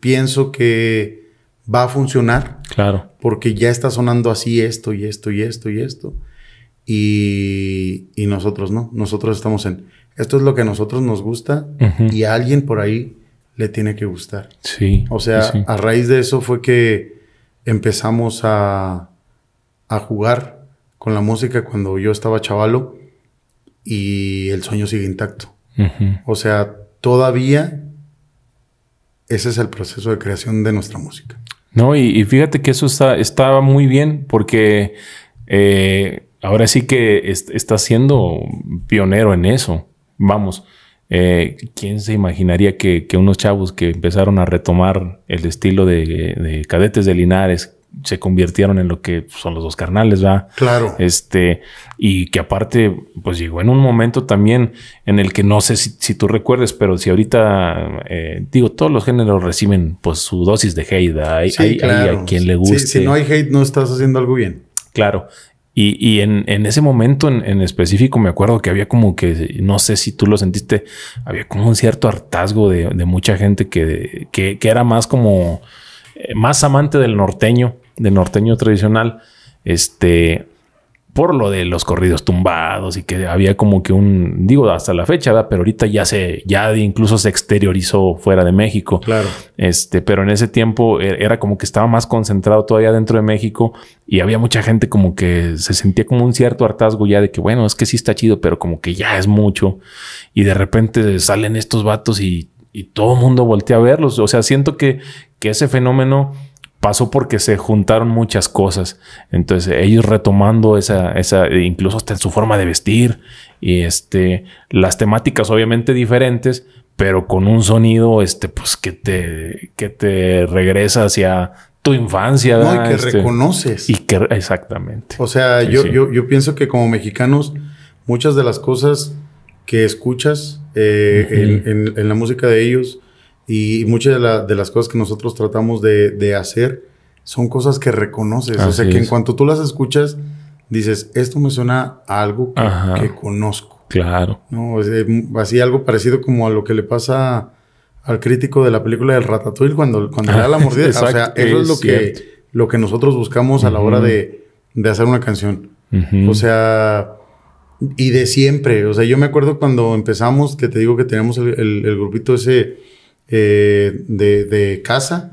pienso que va a funcionar. Claro. Porque ya está sonando así esto y esto y esto y esto. y nosotros no. Nosotros estamos en esto es lo que a nosotros nos gusta y a alguien por ahí le tiene que gustar. Sí. O sea, a raíz de eso fue que empezamos a, a jugar con la música cuando yo estaba chavalo y el sueño sigue intacto. O sea, todavía ese es el proceso de creación de nuestra música. No, y, fíjate que eso está, está muy bien porque eh, ahora sí que está siendo pionero en eso vamos, eh, ¿quién se imaginaría que, unos chavos que empezaron a retomar el estilo de, cadetes de Linares se convirtieron en lo que son los dos carnales, va? Claro. Este, y que aparte, pues llegó en un momento también en el que no sé si, tú recuerdes, pero si ahorita, eh, digo, todos los géneros reciben pues su dosis de hate, hay, hay, a quien le guste. si no hay hate, no estás haciendo algo bien. Claro, y, en, ese momento en, específico me acuerdo que había como que, no sé si tú lo sentiste, había como un cierto hartazgo de, mucha gente que, que, era más como, eh, más amante del norteño, del norteño tradicional, este, por lo de los corridos tumbados y que había como que un, digo, hasta la fecha, pero ahorita ya se, ya incluso se exteriorizó fuera de México. Claro. Este, pero en ese tiempo er, era como que estaba más concentrado todavía dentro de México y había mucha gente como que se sentía como un cierto hartazgo ya de que, bueno, es que sí está chido, pero como que ya es mucho. Y de repente salen estos vatos y, todo el mundo voltea a verlos. O sea, siento que, que ese fenómeno pasó porque se juntaron muchas cosas. Entonces, ellos retomando esa, esa, incluso hasta en su forma de vestir, y este, las temáticas obviamente diferentes, pero con un sonido, este, pues que te, que te regresa hacia tu infancia. No, y que este, reconoces. Y que, exactamente. O sea, yo, Yo, pienso que como mexicanos, muchas de las cosas que escuchas eh, en la música de ellos, y muchas de, las cosas que nosotros tratamos de, hacer son cosas que reconoces. o sea, que en cuanto tú las escuchas, dices, esto me suena a algo que, conozco. Claro. Eh, así algo parecido como a lo que le pasa al crítico de la película del Ratatouille cuando, cuando le da la [LAUGHS] mordida. o sea, eso es, lo, que, lo que nosotros buscamos a la hora de, hacer una canción. O sea, y de siempre. O sea, yo me acuerdo cuando empezamos, que te digo que teníamos el grupito ese eh, de, de, casa.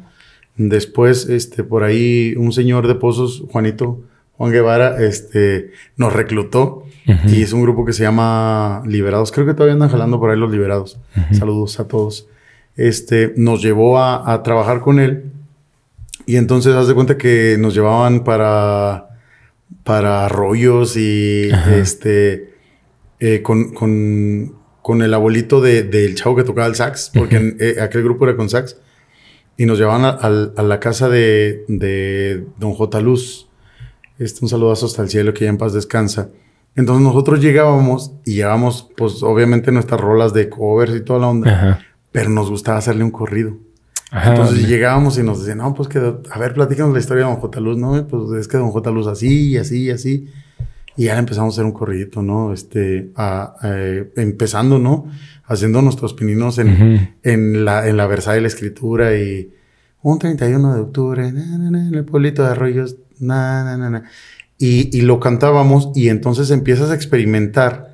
Después, este, por ahí un señor de Pozos, Juanito, Juan Guevara, este, nos reclutó y es un grupo que se llama Liberados. Creo que todavía andan jalando por ahí los Liberados. Saludos a todos. Este, nos llevó a, trabajar con él y entonces haz de cuenta que nos llevaban para, para arroyos y este, eh, con, con, con el abuelito del de, chavo que tocaba el sax, porque eh, aquel grupo era con sax, y nos llevaban a, la casa de, don J. Luz. Este, un saludazo hasta el cielo, que ya en paz descansa. Entonces nosotros llegábamos y llevábamos, pues obviamente nuestras rolas de covers y toda la onda, pero nos gustaba hacerle un corrido. Entonces llegábamos y nos decían, no, pues que, a ver, platícanos la historia de Don J. Luz, no, pues es que Don J. Luz así y así y así. Y ya empezamos a hacer un corridito, ¿no? Este, empezando, ¿no? Haciendo nuestros pininos en, la, en la de la escritura y un 31 de octubre, en el pueblito de Arroyos, y, lo cantábamos y entonces empiezas a experimentar,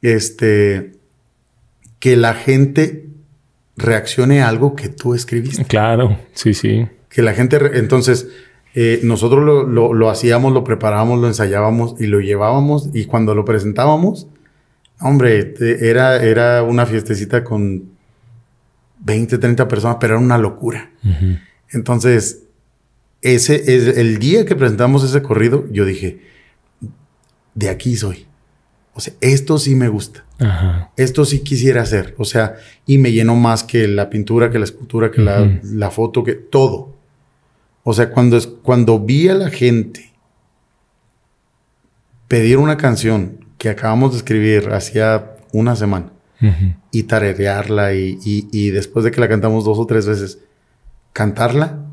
este, que la gente reaccione a algo que tú escribiste. Claro, sí, sí. Que la gente, entonces, eh, nosotros lo, hacíamos, lo preparábamos, lo ensayábamos y lo llevábamos y cuando lo presentábamos, hombre, era, era una fiestecita con 20, 30 personas, pero era una locura. Entonces, ese es el día que presentamos ese corrido, yo dije, de aquí soy. O sea, esto sí me gusta. Esto sí quisiera hacer. O sea, y me llenó más que la pintura, que la escultura, que la, la, foto, que todo. O sea, cuando, cuando vi a la gente pedir una canción que acabamos de escribir hacía una semana y tararearla y, y, después de que la cantamos dos o tres veces, cantarla,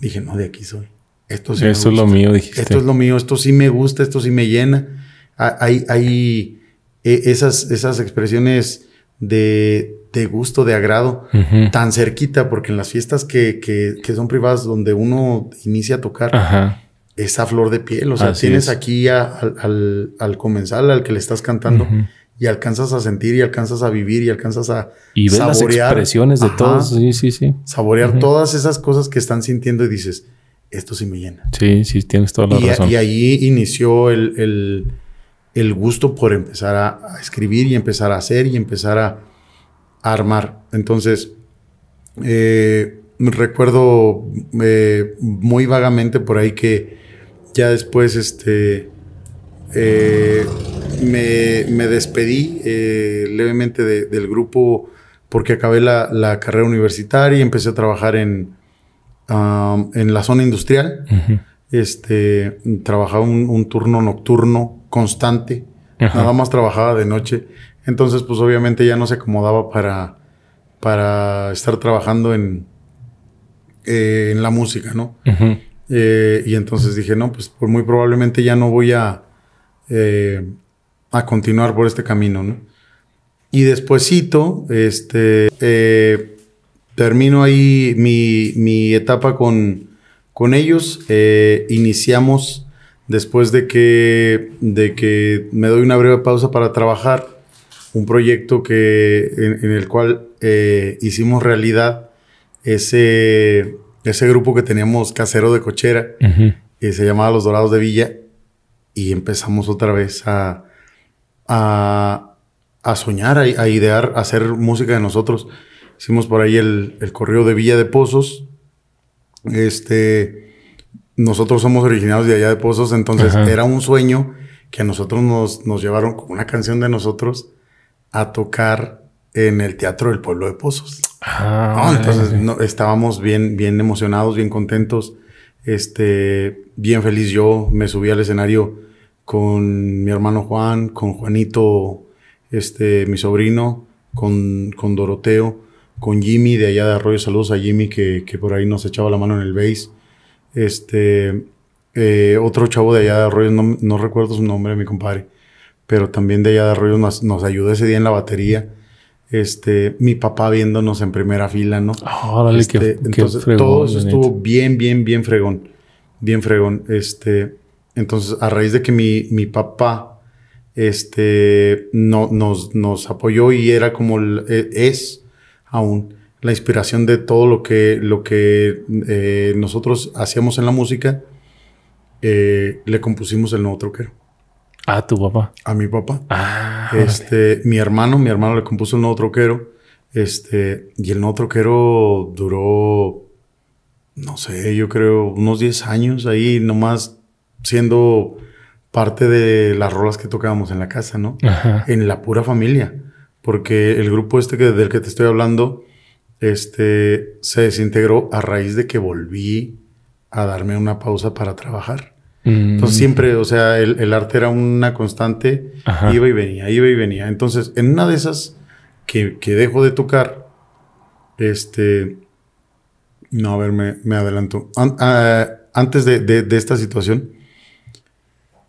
dije, no, de aquí soy. Esto es lo mío, dijiste. Esto es lo mío, esto sí me gusta, esto sí me llena. Hay, hay eh, esas, esas expresiones de, de gusto, de agrado, tan cerquita, porque en las fiestas que, son privadas donde uno inicia a tocar, esa flor de piel, o sea, tienes aquí al, al, al, comensal, al que le estás cantando. Y alcanzas a sentir y alcanzas a vivir y alcanzas a y saborear. las expresiones de todos. Sí, sí, sí. Saborear todas esas cosas que están sintiendo y dices, esto sí me llena. Sí, sí, tienes toda la y, razón. Y ahí inició el, gusto por empezar a, escribir y empezar a hacer y empezar a, armar. Entonces, eh, recuerdo eh, muy vagamente por ahí que ya después este, eh, me, despedí levemente del grupo porque acabé la, carrera universitaria y empecé a trabajar en, en la zona industrial. este, trabajaba un, turno nocturno constante. Nada más trabajaba de noche entonces, pues obviamente ya no se acomodaba para, para estar trabajando en, eh, en la música, ¿no? Eh, y entonces dije, no, pues, muy probablemente ya no voy a, eh, a continuar por este camino, ¿no? Y despuesito, este, termino ahí mi, etapa con, ellos. iniciamos después de que, de que me doy una breve pausa para trabajar un proyecto que, en, el cual eh, hicimos realidad ese, ese grupo que teníamos casero de cochera, que se llamaba Los Dorados de Villa, y empezamos otra vez a, soñar, a, idear, a hacer música de nosotros. Hicimos por ahí el, correo de Villa de Pozos. Este, nosotros somos originados de allá de Pozos, entonces era un sueño que a nosotros nos, nos llevaron como una canción de nosotros a tocar en el Teatro del Pueblo de Pozos. Ah, ah entonces estábamos bien, bien emocionados, bien contentos. Este, bien feliz yo, me subí al escenario con mi hermano Juan, con Juanito, este, mi sobrino, con, con Doroteo, con Jimmy de allá de Arroyo. Saludos a Jimmy que, por ahí nos echaba la mano en el bass. Este, eh, otro chavo de allá de Arroyo, no, no recuerdo su nombre, mi compadre pero también de allá de arroyos nos, nos ayudó ese día en la batería. Este, mi papá viéndonos en primera fila, ¿no? Este, entonces, todo eso estuvo bien, bien, bien fregón. Bien fregón. Este, entonces, a raíz de que mi, mi papá este, no, nos, nos apoyó y era como e, es aún la inspiración de todo lo que, lo que eh, nosotros hacíamos en la música, eh, le compusimos el nuevo troquero. A ah, tu papá. A mi papá. Ah, este, mi hermano, mi hermano le compuso el nuevo troquero. Este, y el nuevo troquero duró, no sé, yo creo unos 10 años ahí, nomás siendo parte de las rolas que tocábamos en la casa, ¿no? En la pura familia. Porque el grupo este que, del que te estoy hablando, este, se desintegró a raíz de que volví a darme una pausa para trabajar. Entonces mm. siempre, o sea, el, arte era una constante, iba y venía, iba y venía. Entonces, en una de esas que, dejo de tocar, este, no, a ver, me, adelanto. Ah, antes de, de, esta situación,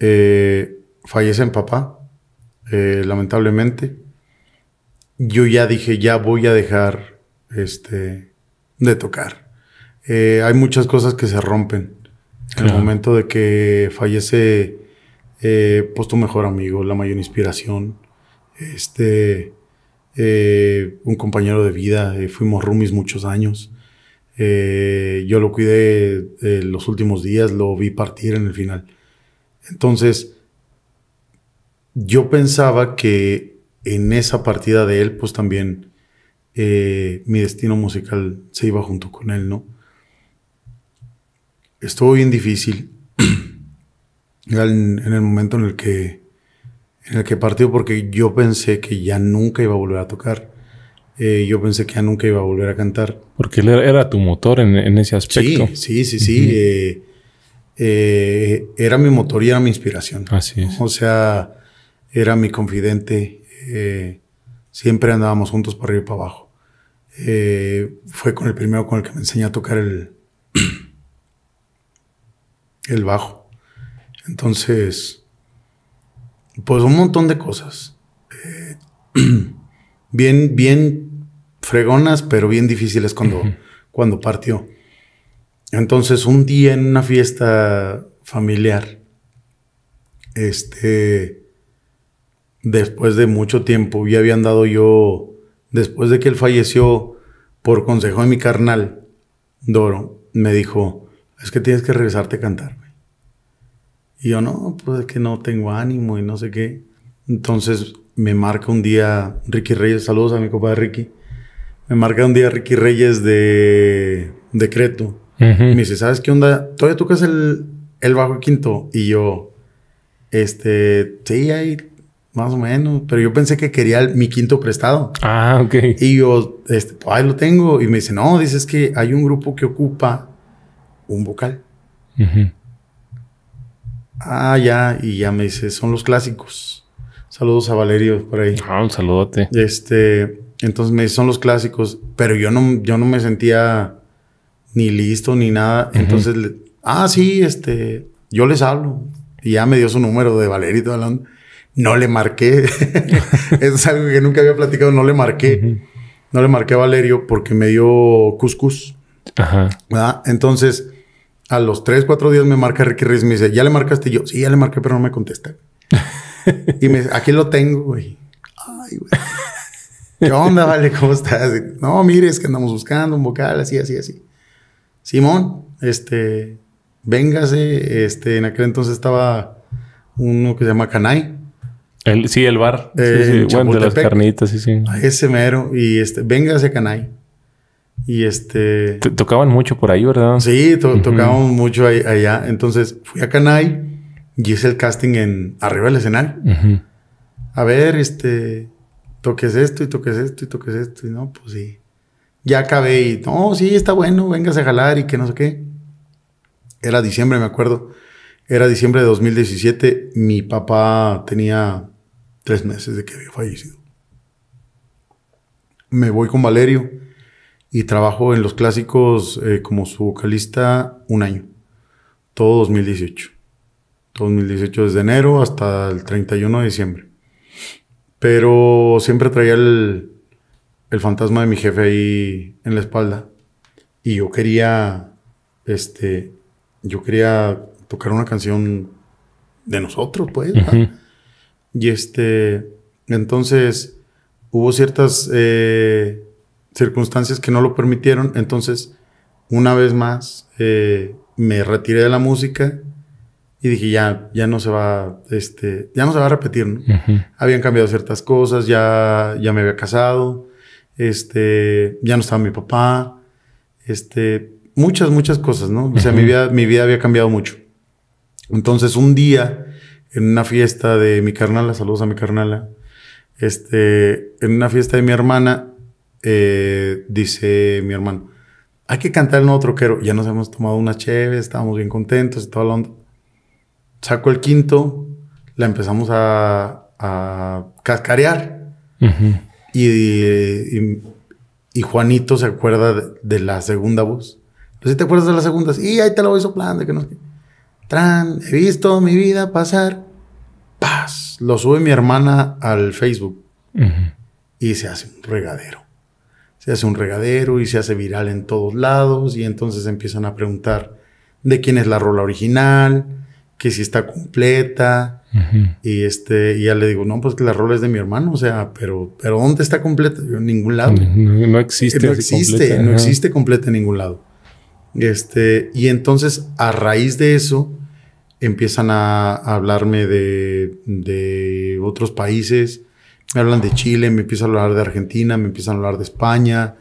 eh, fallece mi papá, eh, lamentablemente. Yo ya dije, ya voy a dejar este, de tocar. Eh, hay muchas cosas que se rompen en el momento de que fallece, eh, pues tu mejor amigo, la mayor inspiración, este, eh, un compañero de vida, eh, fuimos roomies muchos años. yo lo cuidé los últimos días, lo vi partir en el final. Entonces, yo pensaba que en esa partida de él, pues también mi destino musical se iba junto con él, ¿no? estuvo bien difícil [CLEARS THROAT] en, el momento en el que en el que partió porque yo pensé que ya nunca iba a volver a tocar. Eh, yo pensé que ya nunca iba a volver a cantar. Porque él era, tu motor en, ese aspecto. Sí, sí, sí, eh, eh, era mi motor y era mi inspiración. Así es. O sea, era mi confidente. siempre andábamos juntos para arriba y para abajo. fue con el primero con el que me enseñó a tocar el, [CLEARS THROAT] el bajo. Entonces, pues un montón de cosas. Eh, [CLEARS THROAT] bien, bien fregonas, pero bien difíciles cuando, cuando partió. Entonces, un día en una fiesta familiar, este, después de mucho tiempo, ya había andado yo, después de que él falleció, por consejo de mi carnal, Doro, me dijo, es que tienes que regresarte a cantar, Y yo, no, pues es que no tengo ánimo y no sé qué. Entonces me marca un día Ricky Reyes, saludos a mi de Ricky. Me marca un día Ricky Reyes de Decreto. me dice, ¿sabes qué onda? Todavía tocas el, el bajo quinto. Y yo, este, sí, ahí más o menos. Pero yo pensé que quería mi quinto prestado. Ah, ok. Y yo, este, pues, ahí lo tengo. Y me dice, no, dices que hay un grupo que ocupa un vocal. Ah, ya, y ya me dice, son los clásicos. Saludos a Valerio por ahí. Ah, un saludote. Este, entonces me dice, son los clásicos, pero yo no, yo no me sentía ni listo ni nada. Entonces, ah, sí, este, yo les hablo. Y ya me dio su número de Valerio y todo No le marqué. [LAUGHS] es algo que nunca había platicado. No le marqué. No le marqué a Valerio porque me dio Cuscus. Ajá. ¿verdad? Entonces, a los tres, cuatro días me marca Ricky Riz me dice, ¿ya le marcaste? yo, sí, ya le marqué, pero no me contesta. [LAUGHS] y me dice, aquí lo tengo, güey. Ay, güey. ¿Qué onda, vale? ¿Cómo estás? no, mire, es que andamos buscando un vocal, así, así, así. Simón, este, véngase. Este, en aquel entonces estaba uno que se llama Canay. sí, el bar. sí, sí. Eh, de las carnitas, sí, sí. ese mero. Y este, véngase Canay. Y este... tocaban mucho por ahí, ¿verdad? Sí, tocaban mucho allá. Entonces fui a Canay y hice el casting en arriba del escenario. A ver, este, toques esto y toques esto y toques esto. Y no, pues sí. Ya acabé y no, sí, está bueno, vengas a jalar y que no sé qué. Era diciembre, me acuerdo. Era diciembre de 2017. Mi papá tenía tres meses de que había fallecido. Me voy con Valerio y trabajo en los clásicos eh, como su vocalista un año, todo 2018. 2018 desde enero hasta el 31 de diciembre. Pero siempre traía el, fantasma de mi jefe ahí en la espalda. Y yo quería, este, yo quería tocar una canción de nosotros, pues. Y este, entonces hubo ciertas eh, circunstancias que no lo permitieron. Entonces, una vez más, eh, me retiré de la música y dije, ya, ya no se va, este, ya no se va a repetir, Habían cambiado ciertas cosas, ya, ya me había casado, este, ya no estaba mi papá, este, muchas, muchas cosas, ¿no? O sea, mi, vida, mi vida había cambiado mucho. Entonces, un día, en una fiesta de mi carnala, saludos a mi carnala, este, en una fiesta de mi hermana, eh, dice mi hermano, hay que cantar el nuevo troquero. Ya nos hemos tomado una cheve, estábamos bien contentos y toda Saco el quinto, la empezamos a, a cascarear. y, y, Juanito se acuerda de, la segunda voz. si te acuerdas de las segundas, y ahí te la voy soplando, que no Tran, he visto mi vida pasar. Paz. Lo sube mi hermana al Facebook. Y se hace un regadero se hace un regadero y se hace viral en todos lados y entonces empiezan a preguntar de quién es la rola original, que si está completa y este y ya le digo, "No, pues que la rola es de mi hermano, o sea, pero pero ¿dónde está completa? en ningún lado. No, existe, no existe, completa, no existe completa en ningún lado." Este, y entonces a raíz de eso empiezan a, a hablarme de, de otros países me hablan de Chile, me empiezan a hablar de Argentina, me empiezan a hablar de España,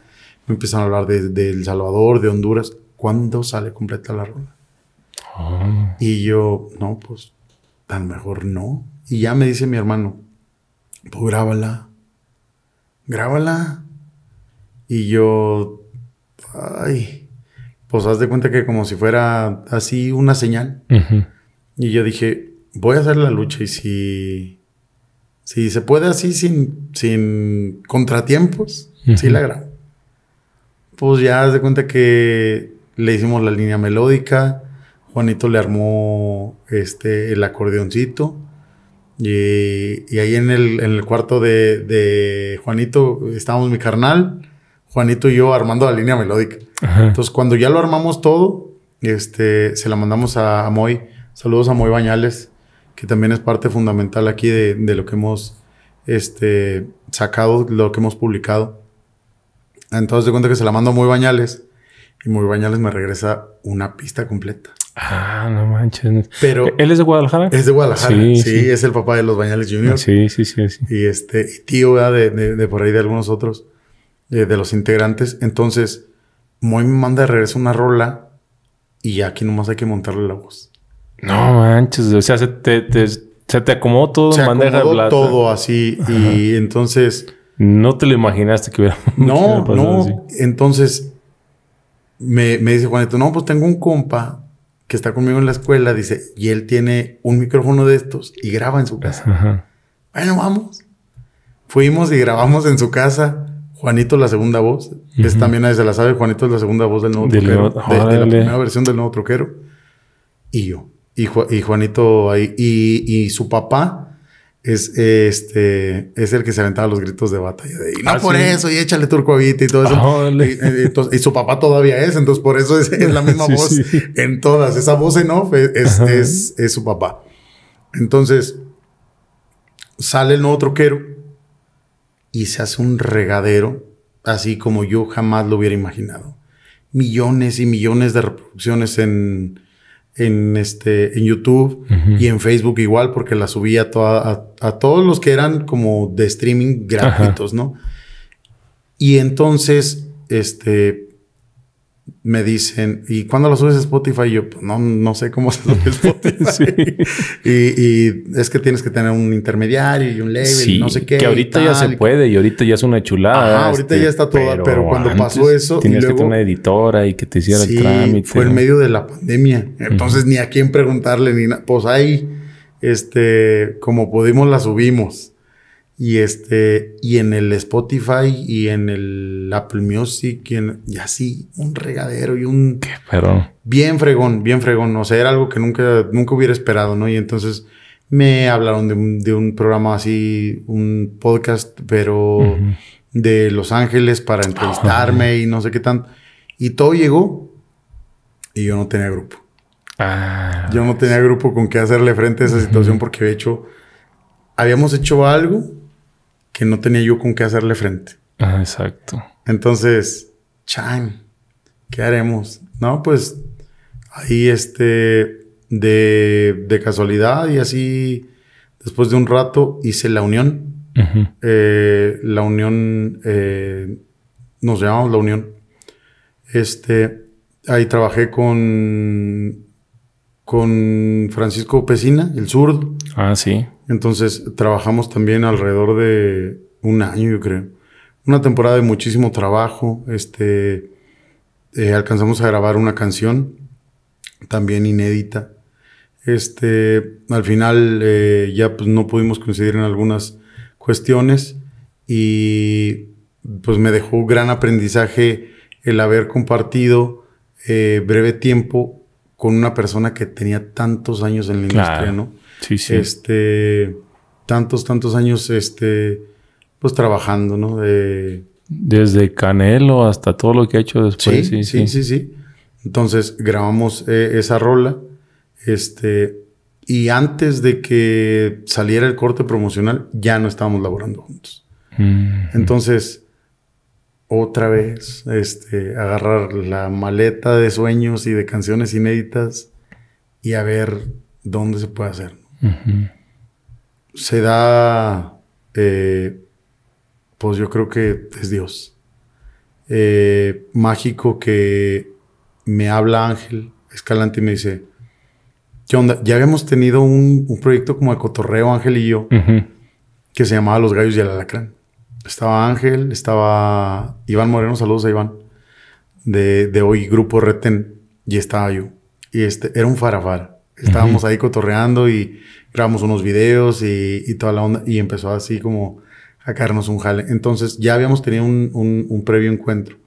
me empiezan a hablar de, El Salvador, de Honduras. ¿Cuándo sale completa la rola? Ah. Y yo, no, pues, tan mejor no. Y ya me dice mi hermano, pues grábala, grábala. Y yo, ay, pues haz de cuenta que como si fuera así una señal. Y yo dije, voy a hacer la lucha y si si se puede así sin, sin contratiempos, sí la grabo. Pues ya haz de cuenta que le hicimos la línea melódica, Juanito le armó este, el acordeoncito. Y, ahí en el, en el cuarto de, Juanito estábamos mi carnal, Juanito y yo armando la línea melódica. Entonces, cuando ya lo armamos todo, este, se la mandamos a, a Moy. Saludos a Moy Bañales que también es parte fundamental aquí de, lo que hemos este, sacado, lo que hemos publicado. Entonces de cuenta que se la mando a Muy Bañales y Muy Bañales me regresa una pista completa. Ah, no manches. Pero ¿E-, él es de Guadalajara. Es de Guadalajara. Sí, es el papá de los Bañales Junior. Sí, sí, sí, sí. Y este tío de, por ahí de algunos otros eh, de los integrantes. Entonces, Muy me manda de regreso una rola y aquí nomás hay que montarle la voz. No manches, o sea, se te, acomodó todo se todo así y entonces... No te lo imaginaste que hubiera... [LAUGHS] No, no. Entonces me, dice Juanito, no, pues tengo un compa que está conmigo en la escuela, dice, y él tiene un micrófono de estos y graba en su casa. Bueno, vamos. Fuimos y grabamos en su casa. Juanito la segunda voz. Es también se la sabe. Juanito es la segunda voz del nuevo troquero. la primera versión del nuevo troquero. Y yo y, Juanito ahí, y, su papá es este es el que se aventaba los gritos de batalla no ah, por eso y échale turco y todo eso ah, y, su papá todavía es entonces por eso es, la [LAUGHS] misma voz en todas esa voz en off es, es, es su papá entonces sale el nuevo troquero y se hace un regadero así como yo jamás lo hubiera imaginado millones y millones de reproducciones en en, este, en YouTube y en Facebook igual, porque la subí a, toda, a, todos los que eran como de streaming gratuitos, ¿no? Y entonces, este, me dicen, ¿y cuándo lo subes a Spotify? yo, pues, no, no sé cómo [LAUGHS] se sube Spotify. y, es que tienes que tener un intermediario y un label y no sé qué. Que ahorita ya se puede y ahorita ya es una chulada. ahorita este, ya está toda, pero, cuando pasó eso. Tienes que tener una editora y que te hiciera el trámite. Fue en medio de la pandemia. Entonces ni a quién preguntarle ni Pues ahí, este, como pudimos, la subimos. Y este, y en el Spotify y en el Apple Music y, así, un regadero y un. Qué pero. Bien fregón, bien fregón. O sea, era algo que nunca, nunca hubiera esperado, ¿no? Y entonces me hablaron de un, de un programa así, un podcast, pero de Los Ángeles para entrevistarme y no sé qué tanto. Y todo llegó y yo no tenía grupo. Ah. yo no tenía grupo con qué hacerle frente a esa situación porque de hecho habíamos hecho algo que no tenía yo con qué hacerle frente. Ah, exacto. Entonces, Chan, ¿qué haremos? No, pues ahí este, de, casualidad y así, después de un rato hice la unión. Eh, la unión, eh, nos llamamos la unión. Este, ahí trabajé con, con Francisco Pesina, el Sur... Ah, sí. Entonces trabajamos también alrededor de un año, yo creo. Una temporada de muchísimo trabajo. Este, eh, alcanzamos a grabar una canción, también inédita. Este, al final eh, ya pues, no pudimos coincidir en algunas cuestiones y pues me dejó gran aprendizaje el haber compartido eh, breve tiempo con una persona que tenía tantos años en la industria, ¿no? Sí, sí. Este, tantos, tantos años, este, pues trabajando, ¿no? De... Desde Canelo hasta todo lo que ha hecho después. Sí, sí, sí, sí. Entonces grabamos eh, esa rola, este, y antes de que saliera el corte promocional, ya no estábamos laborando juntos. Mm. Entonces, otra vez, este, agarrar la maleta de sueños y de canciones inéditas y a ver dónde se puede hacer. Se da, eh, pues yo creo que es Dios. Eh, mágico que me habla Ángel Escalante y me dice, ¿qué onda? Ya habíamos tenido un, proyecto como de cotorreo, Ángel y yo, que se llamaba Los Gallos y el Alacrán. Estaba Ángel, estaba Iván Moreno, saludos a Iván, de, hoy Grupo Reten, y estaba yo. Y este era un farafara. Estábamos ahí cotorreando y grabamos unos videos y, toda la onda. Y empezó así como a caernos un jale. Entonces ya habíamos tenido un, previo encuentro.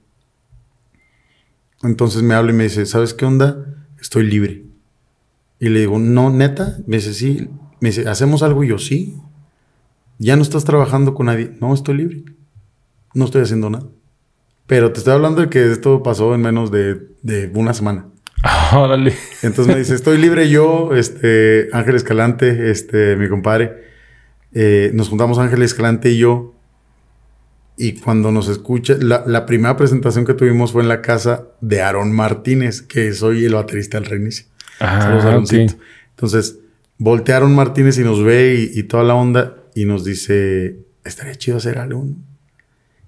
Entonces me habla y me dice, ¿sabes qué onda? Estoy libre. Y le digo, no, neta. Me dice, sí. Me dice, ¿hacemos algo? Y yo, sí. Ya no estás trabajando con nadie. No, estoy libre. No estoy haciendo nada. Pero te estoy hablando de que esto pasó en menos de una semana. [LAUGHS] Entonces me dice, estoy libre yo, este, Ángel Escalante, este, mi compadre. Eh, nos juntamos Ángel Escalante y yo. Y cuando nos escucha, la, primera presentación que tuvimos fue en la casa de Aarón Martínez, que soy el baterista del reinicio. Ah, Entonces, voltearon Martínez y nos ve y, toda la onda y nos dice, estaría chido ser alumno.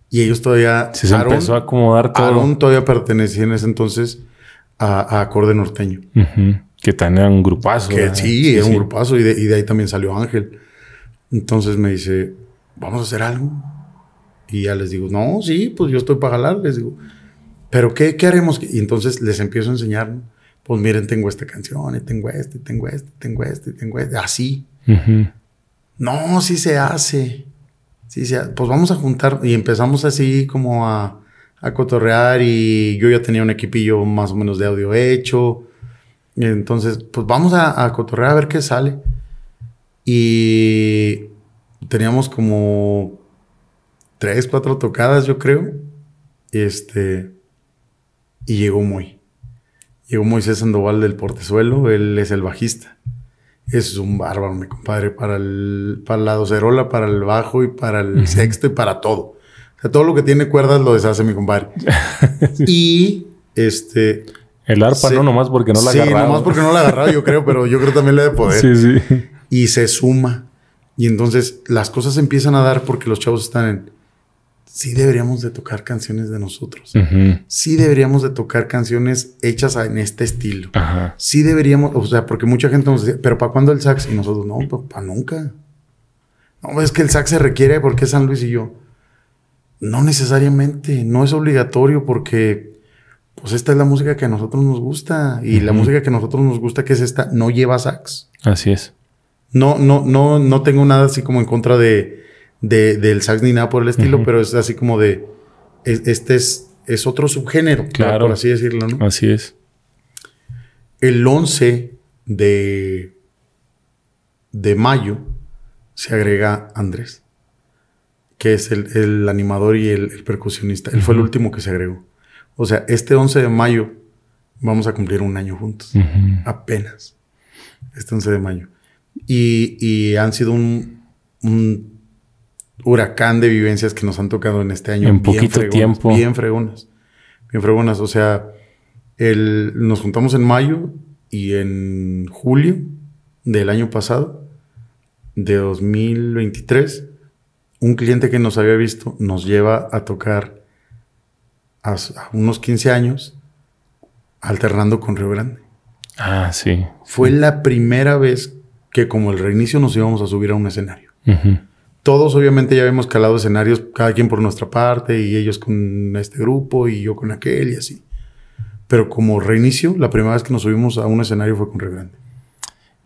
Y ellos todavía... se empezó a acomodar todo. Aarón todavía pertenecía en ese entonces a, Acorde Norteño. Que también era un grupazo. Que, sí, era un grupazo y de, ahí también salió Ángel. Entonces me dice, vamos a hacer algo. Y ya les digo, no, sí, pues yo estoy para jalar. Les digo, pero ¿qué, qué haremos? Y entonces les empiezo a enseñar, pues miren, tengo esta canción, y tengo este, tengo este, tengo este, tengo este, así. No, sí se hace. Sí, se hace. Pues vamos a juntar y empezamos así como a a cotorrear y yo ya tenía un equipillo más o menos de audio hecho. entonces, pues vamos a, cotorrear a ver qué sale. Y teníamos como tres, cuatro tocadas, yo creo. Este, y llegó muy Llegó Moisés Sandoval del Portezuelo, él es el bajista. Es un bárbaro, mi compadre, para, el, para la docerola, para el bajo y para el sexto y para todo todo lo que tiene cuerdas lo deshace mi compadre. [LAUGHS] y este. El arpa, no, nomás porque no la agarraba. Sí, nomás porque no la agarraba, yo creo, pero yo creo también le de poder. Sí, sí. Y se suma. Y entonces las cosas empiezan a dar porque los chavos están en. Sí deberíamos de tocar canciones de nosotros. Sí deberíamos de tocar canciones hechas en este estilo. Ajá. Sí deberíamos, o sea, porque mucha gente nos decía, pero ¿para cuándo el sax? Y nosotros, no, para nunca. No, es que el sax se requiere porque San Luis y yo. No necesariamente, no es obligatorio porque pues esta es la música que a nosotros nos gusta y la música que a nosotros nos gusta que es esta no lleva sax. Así es. No, no, no, no tengo nada así como en contra de, de del sax ni nada por el estilo, pero es así como de este es, es otro subgénero, claro. por así decirlo, ¿no? Así es. El 11 de de mayo se agrega Andrés que es el, animador y el, percusionista. Él fue el último que se agregó. O sea, este 11 de mayo vamos a cumplir un año juntos. Apenas. Este 11 de mayo. Y, han sido un, huracán de vivencias que nos han tocado en este año. En bien poquito tiempo. Bien fregonas. Bien fregonas. O sea, nos juntamos en mayo y en julio del año pasado, de 2023 un cliente que nos había visto nos lleva a tocar a, unos 15 años alternando con Río Grande. Ah, sí. Fue la primera vez que como el reinicio nos íbamos a subir a un escenario. Todos obviamente ya habíamos calado escenarios, cada quien por nuestra parte, y ellos con este grupo, y yo con aquel, y así. Pero como reinicio, la primera vez que nos subimos a un escenario fue con Río Grande.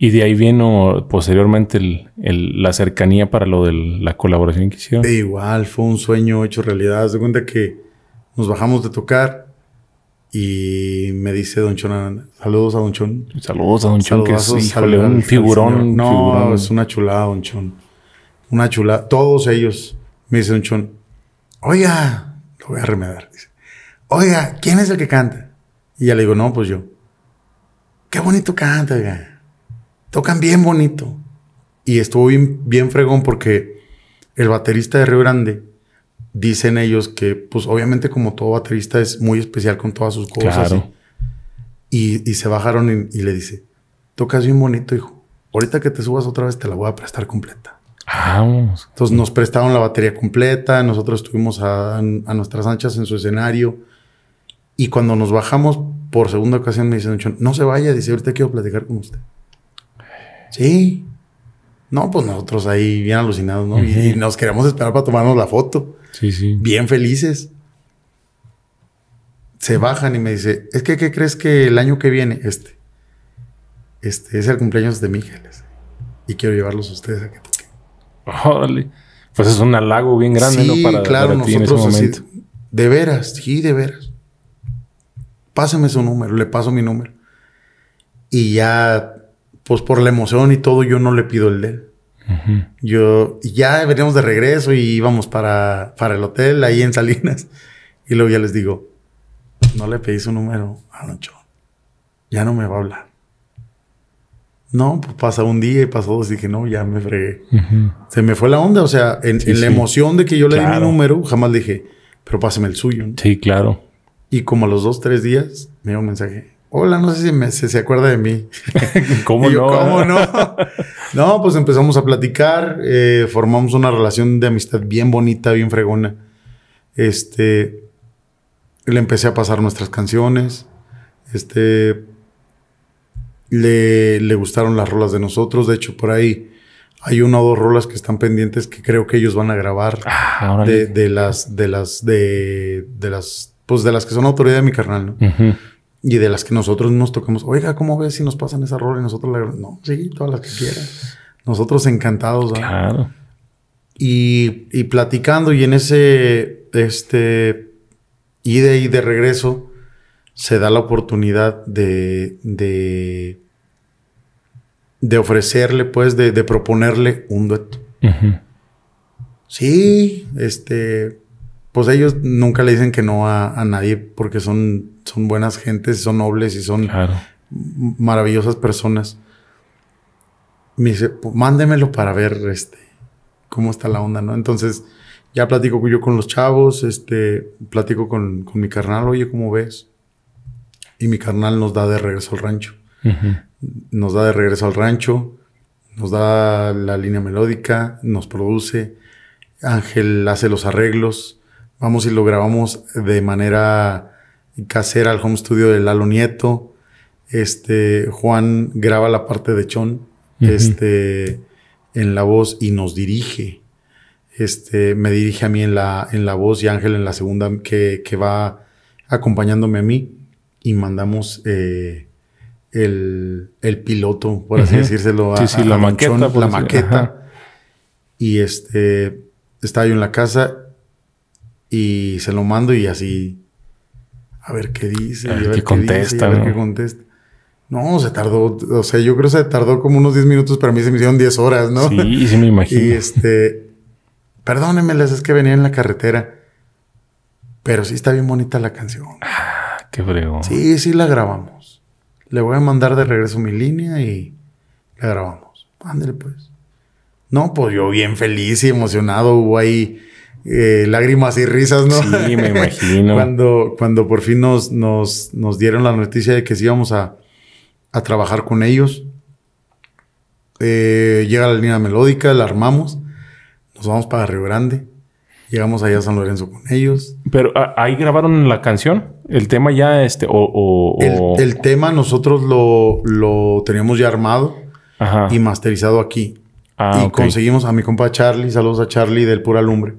Y de ahí vino posteriormente la cercanía para lo de la colaboración que hicieron. igual, fue un sueño hecho realidad. se de cuenta que nos bajamos de tocar y me dice Don Chon, saludos a Don Chon. Saludos a Don Chon, que es un figurón. No, es una chulada, Don Chon. Una chulada. Todos ellos me dice Don Chon, oiga, lo voy a remedar. oiga, ¿quién es el que canta? Y ya le digo, no, pues yo. Qué bonito canta, oiga tocan bien bonito. Y estuvo bien, fregón porque el baterista de Río Grande, dicen ellos que, pues obviamente como todo baterista es muy especial con todas sus cosas. Y, se bajaron y, le dice, tocas bien bonito, hijo. Ahorita que te subas otra vez te la voy a prestar completa. Vamos. Entonces nos prestaron la batería completa, nosotros estuvimos a, a nuestras anchas en su escenario. Y cuando nos bajamos por segunda ocasión me dicen, no se vaya, dice, ahorita quiero platicar con usted. Sí. No, pues nosotros ahí bien alucinados, ¿no? Y nos queremos esperar para tomarnos la foto. Sí, sí. Bien felices. Se bajan y me dice, es que, ¿qué crees que el año que viene, este, este es el cumpleaños de Mígeles y quiero llevarlos a ustedes a que toquen. Órale. pues es un halago bien grande, ¿no? Para, claro, nosotros Así, de veras, sí, de veras. Pásame su número, le paso mi número. Y ya pues por la emoción y todo, yo no le pido el de él. Yo ya veníamos de regreso y íbamos para, para el hotel ahí en Salinas. Y luego ya les digo, no le pedí su número a nocho. Ya no me va a hablar. No, pues pasa un día y pasó dos. Y dije, no, ya me fregué. Se me fue la onda. O sea, en, la emoción de que yo le di mi número, jamás dije, pero pásame el suyo. Sí, claro. Y como a los dos, tres días, me dio un mensaje hola, no sé si, se acuerda de mí. [LAUGHS] [LAUGHS] ¿Cómo no? [LAUGHS] no? pues empezamos a platicar, eh, formamos una relación de amistad bien bonita, bien fregona. Este, le empecé a pasar nuestras canciones, este, le, gustaron las rolas de nosotros, de hecho por ahí hay una o dos rolas que están pendientes que creo que ellos van a grabar ah, de, las, de las, de, las, pues de las que son autoridad de mi carnal, ¿no? y de las que nosotros nos tocamos, oiga, ¿cómo ves si nos pasan ese rola y nosotros No, sí, todas las que quieras. Nosotros encantados. Claro. Y, y, platicando y en ese, este, y de regreso, se da la oportunidad de, de, de ofrecerle, pues, de, de, proponerle un dueto. Sí, este, pues, ellos nunca le dicen que no a, a nadie porque son, son buenas gentes, son nobles y son maravillosas personas. Me dice, pues, mándemelo para ver este, cómo está la onda, ¿no? Entonces, ya platico yo con los chavos, este, platico con, con mi carnal, oye, ¿cómo ves? Y mi carnal nos da de regreso al rancho. Nos da de regreso al rancho, nos da la línea melódica, nos produce. Ángel hace los arreglos, Vamos y lo grabamos de manera casera al home studio de Lalo Nieto. Este, Juan graba la parte de Chon, este, en la voz y nos dirige. Este, me dirige a mí en la, en la voz y Ángel en la segunda que, que va acompañándome a mí y mandamos eh, el, el, piloto, por así decírselo, a, la, maqueta, la maqueta. Y este, estaba yo en la casa y se lo mando y así. A ver qué dice. A ver, qué, contesta. a ver ¿no? qué contesta. No, se tardó. O sea, yo creo que se tardó como unos 10 minutos, pero a mí se me hicieron 10 horas, ¿no? Sí, sí me [LAUGHS] imagino. y este. les es que venía en la carretera. Pero sí está bien bonita la canción. Ah, qué fregón. Sí, sí la grabamos. Le voy a mandar de regreso mi línea y la grabamos. Ándale, pues. No, pues yo bien feliz y emocionado. Hubo ahí eh, lágrimas y risas, ¿no? Sí, me [LAUGHS] imagino. cuando, cuando por fin nos, nos, dieron la noticia de que sí íbamos a, trabajar con ellos. Eh, llega la línea melódica, la armamos, nos vamos para Río Grande, llegamos allá a San Lorenzo con ellos. Pero ahí grabaron la canción, el tema ya, este, o... El, tema nosotros lo, teníamos ya armado y masterizado aquí. Ah, y conseguimos a mi compa Charlie, saludos a Charlie del Pura Lumbre.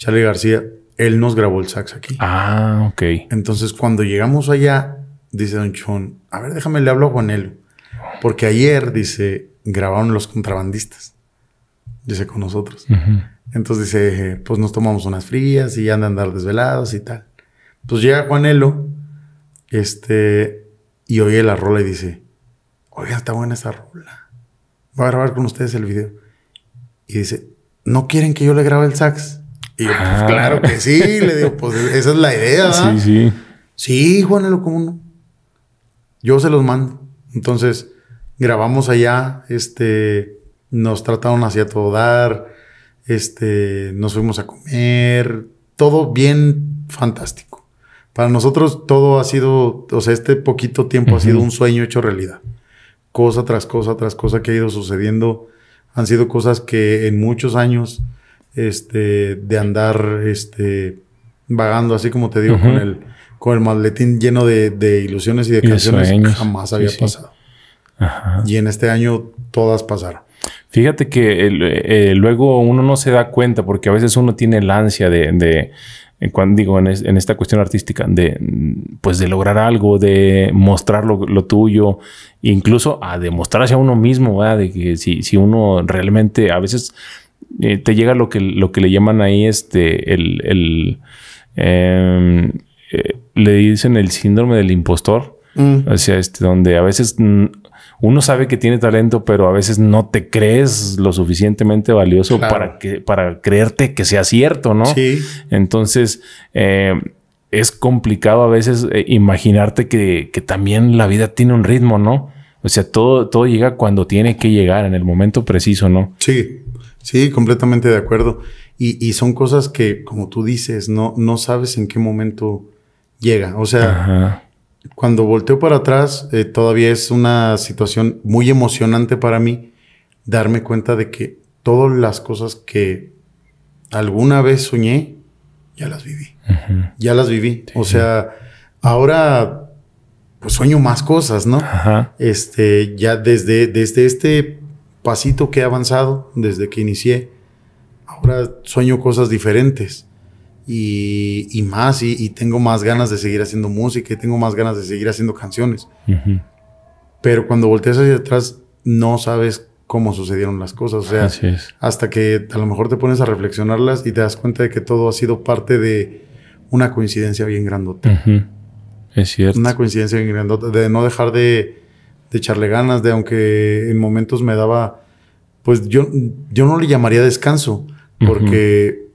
Charlie García, él nos grabó el sax aquí. Ah, ok. Entonces, cuando llegamos allá, dice Don Chon, a ver, déjame le hablo a Juanelo. Porque ayer, dice, grabaron los contrabandistas. Dice, con nosotros. Entonces dice, pues nos tomamos unas frías y andan a andar desvelados y tal. Pues llega Juanelo, este, y oye la rola y dice, oiga, está buena esa rola. Voy a grabar con ustedes el video. Y dice, ¿no quieren que yo le grabe el sax? Y pues, ah. claro que sí. Le digo, pues esa es la idea. Sí, sí. Sí, Juan, lo Yo se los mando. Entonces, grabamos allá, este, nos trataron hacia todo dar, este, nos fuimos a comer, todo bien fantástico. Para nosotros todo ha sido, o sea, este poquito tiempo ha sido un sueño hecho realidad. Cosa tras cosa tras cosa que ha ido sucediendo han sido cosas que en muchos años este, de andar, este, vagando, así como te digo, con el, con el maletín lleno de, ilusiones y de canciones, que jamás había pasado. Y en este año todas pasaron. Fíjate que eh, luego uno no se da cuenta porque a veces uno tiene la ansia de, eh, cuando digo en, esta cuestión artística, de pues de lograr algo, de mostrar lo, tuyo, incluso a demostrar hacia uno mismo, de que si, si uno realmente a veces eh, te llega lo que, lo que le llaman ahí este, el, el em, eh, le dicen el síndrome del impostor. Mm. O sea, este, donde a veces uno sabe que tiene talento, pero a veces no te crees lo suficientemente valioso para, que, para creerte que sea cierto, ¿no? Sí. Entonces, em, es complicado a veces eh, imaginarte que, que, también la vida tiene un ritmo, ¿no? O sea, todo, todo llega cuando tiene que llegar, en el momento preciso, ¿no? Sí. Sí, completamente de acuerdo. Y, son cosas que, como tú dices, no, no sabes en qué momento llega. O sea, cuando volteo para atrás, eh, todavía es una situación muy emocionante para mí darme cuenta de que todas las cosas que alguna vez soñé, ya las viví. Ya las viví. O sea, ahora pues sueño más cosas, ¿no? Este, ya desde, desde este pasito que he avanzado desde que inicié. Ahora sueño cosas diferentes y, más, y, tengo más ganas de seguir haciendo música y tengo más ganas de seguir haciendo canciones. Pero cuando volteas hacia atrás, no sabes cómo sucedieron las cosas. O sea, hasta que a lo mejor te pones a reflexionarlas y te das cuenta de que todo ha sido parte de una coincidencia bien grandota. Es cierto. Una coincidencia bien grandota, de no dejar de, de echarle ganas, de aunque en momentos me daba, pues yo, yo no le llamaría descanso, porque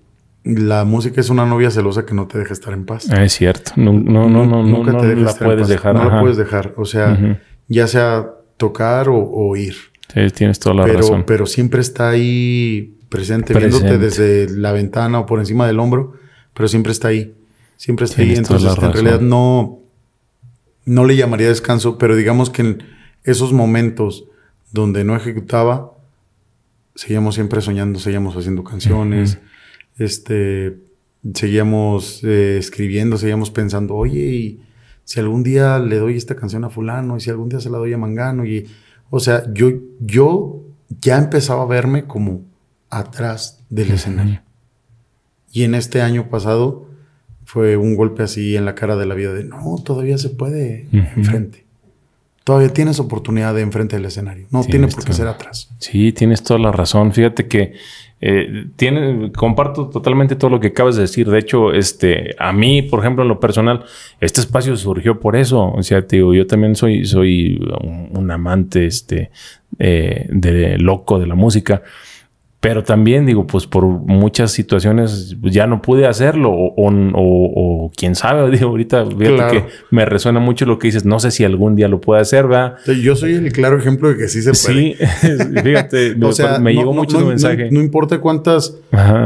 la música es una novia celosa que no te deja estar en paz. Ah, es cierto, no, no, no, nunca te la puedes dejar. No la puedes dejar, o sea, ya sea tocar o, ir. tienes toda la razón. Pero siempre está ahí presente, viéndote desde la ventana o por encima del hombro, pero siempre está ahí. Siempre está ahí. Entonces, en realidad no, no le llamaría descanso, pero digamos que... En, esos momentos donde no ejecutaba, seguíamos siempre soñando, seguíamos haciendo canciones, este, seguíamos eh, escribiendo, seguíamos pensando, oye, si algún día le doy esta canción a fulano, y si algún día se la doy a Mangano, y, o sea, yo, yo ya empezaba a verme como atrás del escenario. Y en este año pasado fue un golpe así en la cara de la vida de, no, todavía se puede, enfrente todavía tienes oportunidad de enfrente del escenario. No tienes tiene por qué ser atrás. Sí, tienes toda la razón. Fíjate que eh, tiene, comparto totalmente todo lo que acabas de decir. De hecho, este, a mí, por ejemplo, en lo personal, este espacio surgió por eso. O sea, te digo, yo también soy, soy un, amante este, eh, de loco de la música. Pero también digo, pues por muchas situaciones pues, ya no pude hacerlo o, quién sabe, [LAUGHS] digo, ahorita que me resuena mucho lo que dices, no sé si algún día lo pueda hacer, ¿verdad? Yo soy el claro ejemplo de que sí se puede. Sí, [LAUGHS] fíjate, [LAUGHS] me, sea, llegó mucho mensaje. No, importa cuántas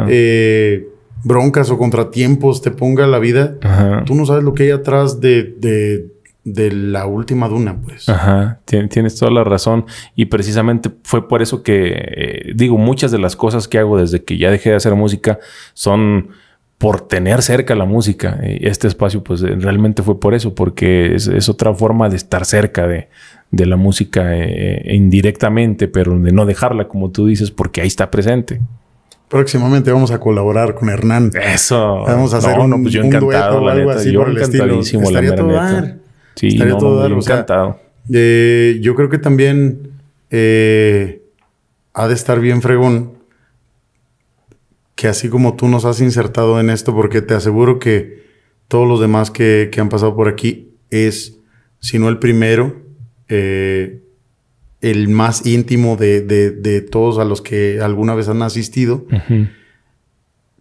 eh, broncas o contratiempos te ponga la vida, tú no sabes lo que hay atrás de de la última duna, pues. Ajá, tienes toda la razón. Y precisamente fue por eso que, eh, digo, muchas de las cosas que hago desde que ya dejé de hacer música son por tener cerca la música. Este espacio, pues eh, realmente fue por eso, porque es, otra forma de estar cerca de, la música eh, indirectamente, pero de no dejarla, como tú dices, porque ahí está presente. Próximamente vamos a colaborar con Hernán. Eso. Vamos a hacer un, yo dueto algo así por Sí, Estaría todo encantado. yo creo que también eh, ha de estar bien fregón que así como tú nos has insertado en esto, porque te aseguro que todos los demás que, han pasado por aquí es, si no el primero, eh, el más íntimo de, todos a los que alguna vez han asistido,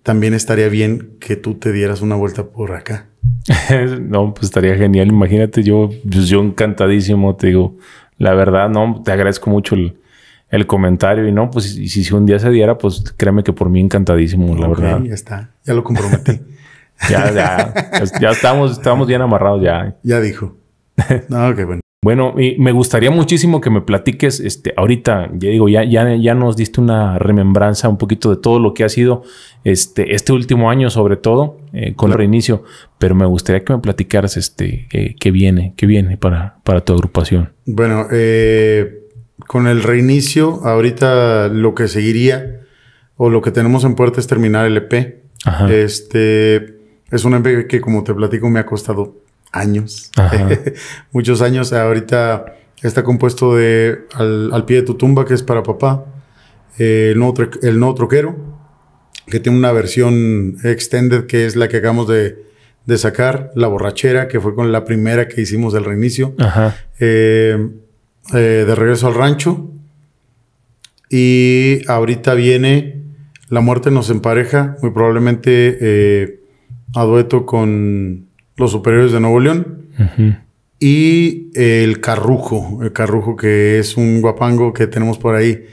también estaría bien que tú te dieras una vuelta por acá. [LAUGHS] no, pues estaría genial. Imagínate, yo, pues yo encantadísimo, te digo, la verdad, no, te agradezco mucho el, comentario. Y no, pues si, si, un día se diera, pues créeme que por mí encantadísimo, la verdad. Ya está, ya lo comprometí. [LAUGHS] ya, ya, ya estamos, estamos bien amarrados ya. Ya dijo. [LAUGHS] No, qué bueno. Bueno, y me gustaría muchísimo que me platiques, este, ahorita, ya digo, ya, ya, ya nos diste una remembranza un poquito de todo lo que ha sido este, este último año, sobre todo, eh, con el reinicio, pero me gustaría que me platicaras este, que eh, qué viene, qué viene para, para tu agrupación. Bueno, eh, con el reinicio, ahorita lo que seguiría o lo que tenemos en puerta es terminar el EP. Este es un EP que, como te platico, me ha costado años, [LAUGHS] muchos años. Ahorita está compuesto de al, al, pie de tu tumba, que es para papá, eh, el, nuevo troquero, que tiene una versión extended, que es la que acabamos de, sacar, la borrachera, que fue con la primera que hicimos del reinicio, eh, eh, de regreso al rancho. Y ahorita viene La muerte nos empareja, muy probablemente a dueto con los superiores de Nuevo León. Y eh, el carrujo, el carrujo que es un guapango que tenemos por ahí,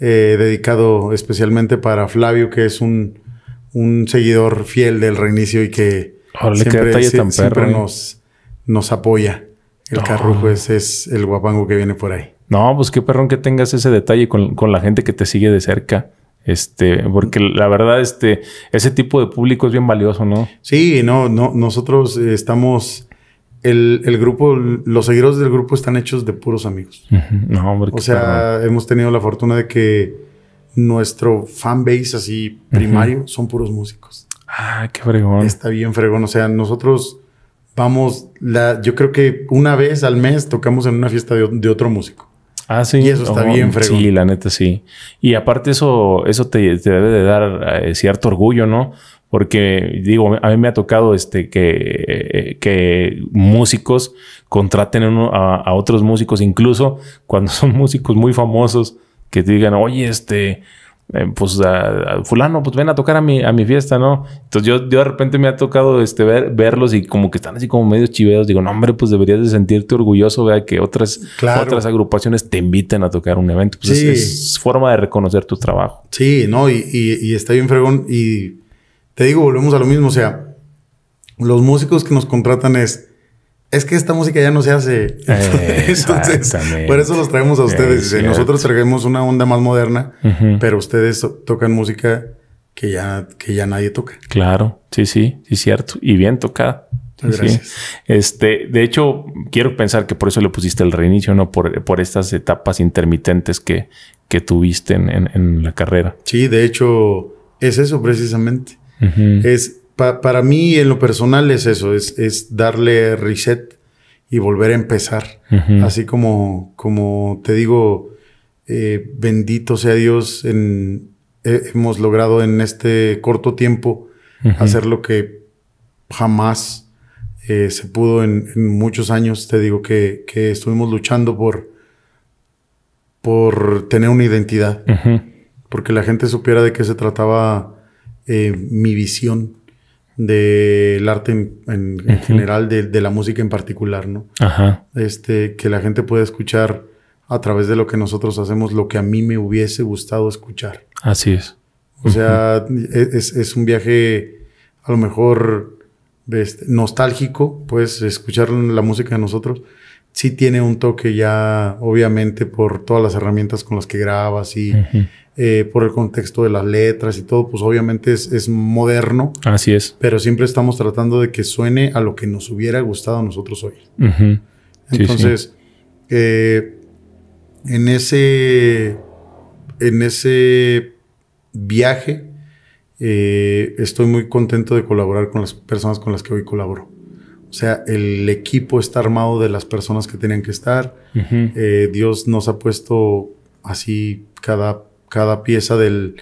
eh, dedicado especialmente para Flavio, que es un, seguidor fiel del reinicio y que siempre, eh. nos, nos apoya. El carrujo es, es el guapango que viene por ahí. No, pues qué perrón que tengas ese detalle con, con la gente que te sigue de cerca. Este, porque la verdad, este, ese tipo de público es bien valioso, ¿no? Sí, no, no, nosotros estamos. El, grupo, los seguidores del grupo están hechos de puros amigos. No, O sea, hemos tenido la fortuna de que nuestro fan base así primario son puros músicos. Ah, qué fregón. Está bien fregón. O sea, nosotros vamos, la, yo creo que una vez al mes tocamos en una fiesta de otro músico. Ah, sí. Y eso está oh, bien fregón. Sí, la neta sí. Y aparte eso, eso te, debe de dar eh, cierto orgullo, ¿no? Porque digo, a mí me ha tocado este, que, eh, que músicos contraten a, a, otros músicos, incluso cuando son [LAUGHS] músicos muy famosos, que te digan, oye, este, eh, pues fulano, pues ven a tocar a mi, a mi fiesta, ¿no? Entonces yo, yo de repente me ha tocado este, ver, verlos y como que están así como medio chiveos. Digo, no, hombre, pues deberías de sentirte orgulloso, vea que otras, otras agrupaciones te inviten a tocar un evento. Pues es, forma de reconocer tu trabajo. Sí, no, y, y, y está bien fregón. Y te digo, volvemos a lo mismo. O sea, los músicos que nos contratan es es que esta música ya no se hace. Eh, [LAUGHS] Entonces, por eso los traemos a ustedes. Nosotros traemos una onda más moderna, pero ustedes tocan música que ya, que ya nadie toca. Claro, sí, sí, sí, cierto. Y bien tocada. Gracias. Este, de hecho, quiero pensar que por eso le pusiste el reinicio, ¿no? Por, estas etapas intermitentes que, que tuviste en, la carrera. Sí, de hecho, es eso precisamente. Es para mí en lo personal es eso, es, darle reset y volver a empezar. Así como, como te digo, eh, bendito sea Dios, hemos logrado en este corto tiempo hacer lo que jamás eh, se pudo en, muchos años. Te digo que, estuvimos luchando por, por tener una identidad, porque la gente supiera de qué se trataba eh, mi visión, del arte en, general, de, la música en particular, ¿no? Ajá. Este, que la gente pueda escuchar a través de lo que nosotros hacemos, lo que a mí me hubiese gustado escuchar. Así es. O sea, es, un viaje a lo mejor este, nostálgico, pues, escuchar la música de nosotros, sí tiene un toque ya, obviamente, por todas las herramientas con las que grabas y eh, por el contexto de las letras y todo, pues obviamente es, moderno. Así es. Pero siempre estamos tratando de que suene a lo que nos hubiera gustado a nosotros hoy. Entonces, eh, en ese. En ese viaje, eh, estoy muy contento de colaborar con las personas con las que hoy colaboro. O sea, el equipo está armado de las personas que tenían que estar. Eh, Dios nos ha puesto así cada, cada pieza del,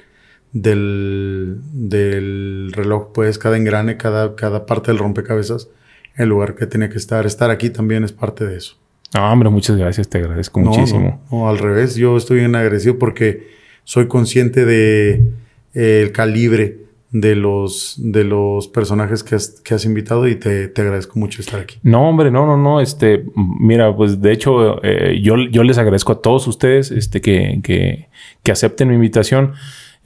del, reloj, pues cada engrane, cada, cada parte del rompecabezas, el lugar que tenía que estar. Estar aquí también es parte de eso. Ah, hombre, muchas gracias, te agradezco muchísimo. No, al revés, yo estoy bien agradecido porque soy consciente de eh, calibre de los, de los personajes que has, que has invitado y te, agradezco mucho estar aquí. No, hombre, no, no, no. Este, mira, pues de hecho, eh, yo, yo les agradezco a todos ustedes este, que, que, que acepten mi invitación.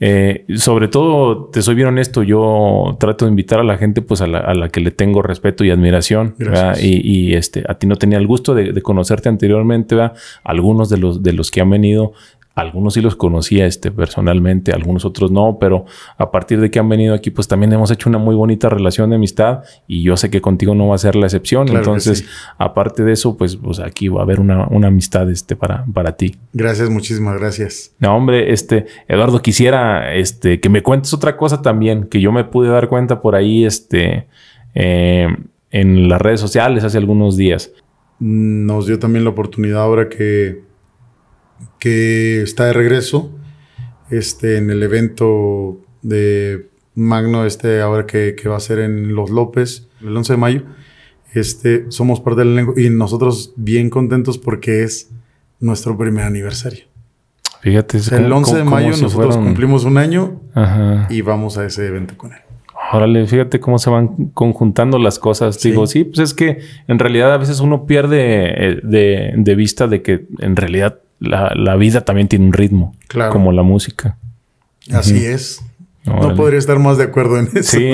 Eh, sobre todo, te soy bien honesto, yo trato de invitar a la gente pues a la, que le tengo respeto y admiración. Y, y, este, a ti no tenía el gusto de, conocerte anteriormente, ¿verdad? Algunos de los, de los que han venido algunos sí los conocía este, personalmente, algunos otros no, pero a partir de que han venido aquí, pues también hemos hecho una muy bonita relación de amistad y yo sé que contigo no va a ser la excepción. Entonces, aparte de eso, pues, pues, aquí va a haber una, amistad este, para, para ti. Gracias, muchísimas gracias. No, hombre, este, Eduardo, quisiera este, que me cuentes otra cosa también, que yo me pude dar cuenta por ahí este, eh, en las redes sociales hace algunos días. Nos dio también la oportunidad ahora que que está de regreso este, en el evento de Magno, este ahora que, va a ser en Los López, el 11 de mayo. Este, somos parte del elenco y nosotros bien contentos porque es nuestro primer aniversario. Fíjate, el 11 de mayo nosotros cumplimos un año y vamos a ese evento con él. Órale, fíjate cómo se van conjuntando las cosas. Digo, sí, pues es que en realidad a veces uno pierde eh, de, de, vista de que en realidad la, vida también tiene un ritmo, claro. como la música. Así es. No podría estar más de acuerdo en eso. Sí,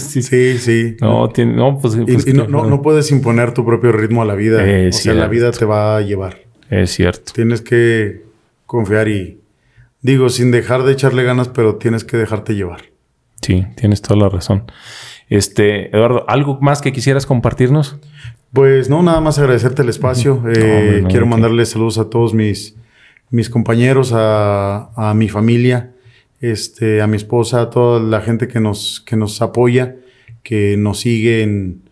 [LAUGHS] [LAUGHS] sí, sí. No, no, puedes imponer tu propio ritmo a la vida. o sea, la vida te va a llevar. Es cierto. Tienes que confiar y, digo, sin dejar de echarle ganas, pero tienes que dejarte llevar. Sí, tienes toda la razón. Este, Eduardo, ¿algo más que quisieras compartirnos? Pues no, nada más agradecerte el espacio. Eh, quiero mandarle saludos a todos mis, mis compañeros, a, mi familia, este, a mi esposa, a toda la gente que nos, que nos apoya, que nos sigue en,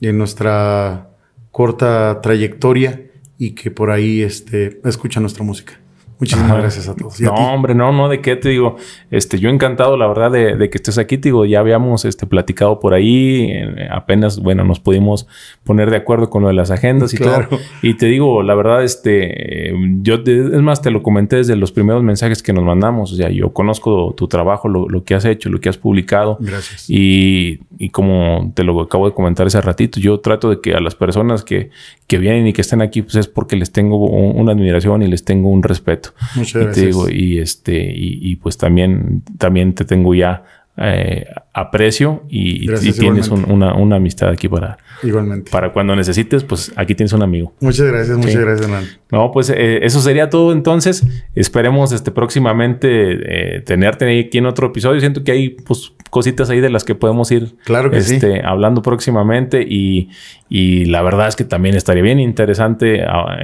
en nuestra corta trayectoria y que por ahí este, escucha nuestra música. Muchísimas gracias a todos. no, hombre, no, no, de qué te digo. Este, yo encantado, la verdad, de, que estés aquí. Te digo, ya habíamos este, platicado por ahí. apenas, bueno, nos pudimos poner de acuerdo con lo de las agendas y claro. todo. Y te digo, la verdad, este, yo, es más, te lo comenté desde los primeros mensajes que nos mandamos. O sea, yo conozco tu trabajo, lo, que has hecho, lo que has publicado. Gracias. Y, como te lo acabo de comentar hace ratito, yo trato de que a las personas que, vienen y que estén aquí, pues es porque les tengo una admiración y les tengo un respeto. Muchas y gracias. Te digo, y este, y, y, pues también, también te tengo ya eh, aprecio y, tienes una, amistad aquí para... Igualmente. Para cuando necesites, pues aquí tienes un amigo. Muchas gracias, muchas gracias, No, pues eh, eso sería todo entonces. Esperemos este, próximamente eh, tenerte aquí en otro episodio. Siento que hay pues, cositas ahí de las que podemos ir claro este, hablando próximamente y, y, la verdad es que también estaría bien interesante ah,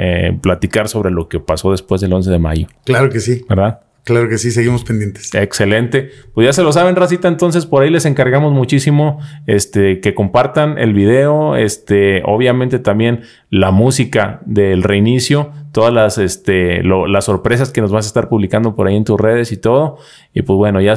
platicar sobre lo que pasó después del 11 de mayo. Claro que sí. ¿Verdad? Claro que sí, seguimos pendientes. Excelente. Pues ya se lo saben, Racita. Entonces, por ahí les encargamos muchísimo este, que compartan el video. Este, obviamente también la música del reinicio, todas las, este, las sorpresas que nos vas a estar publicando por ahí en tus redes y todo. Y pues bueno, ya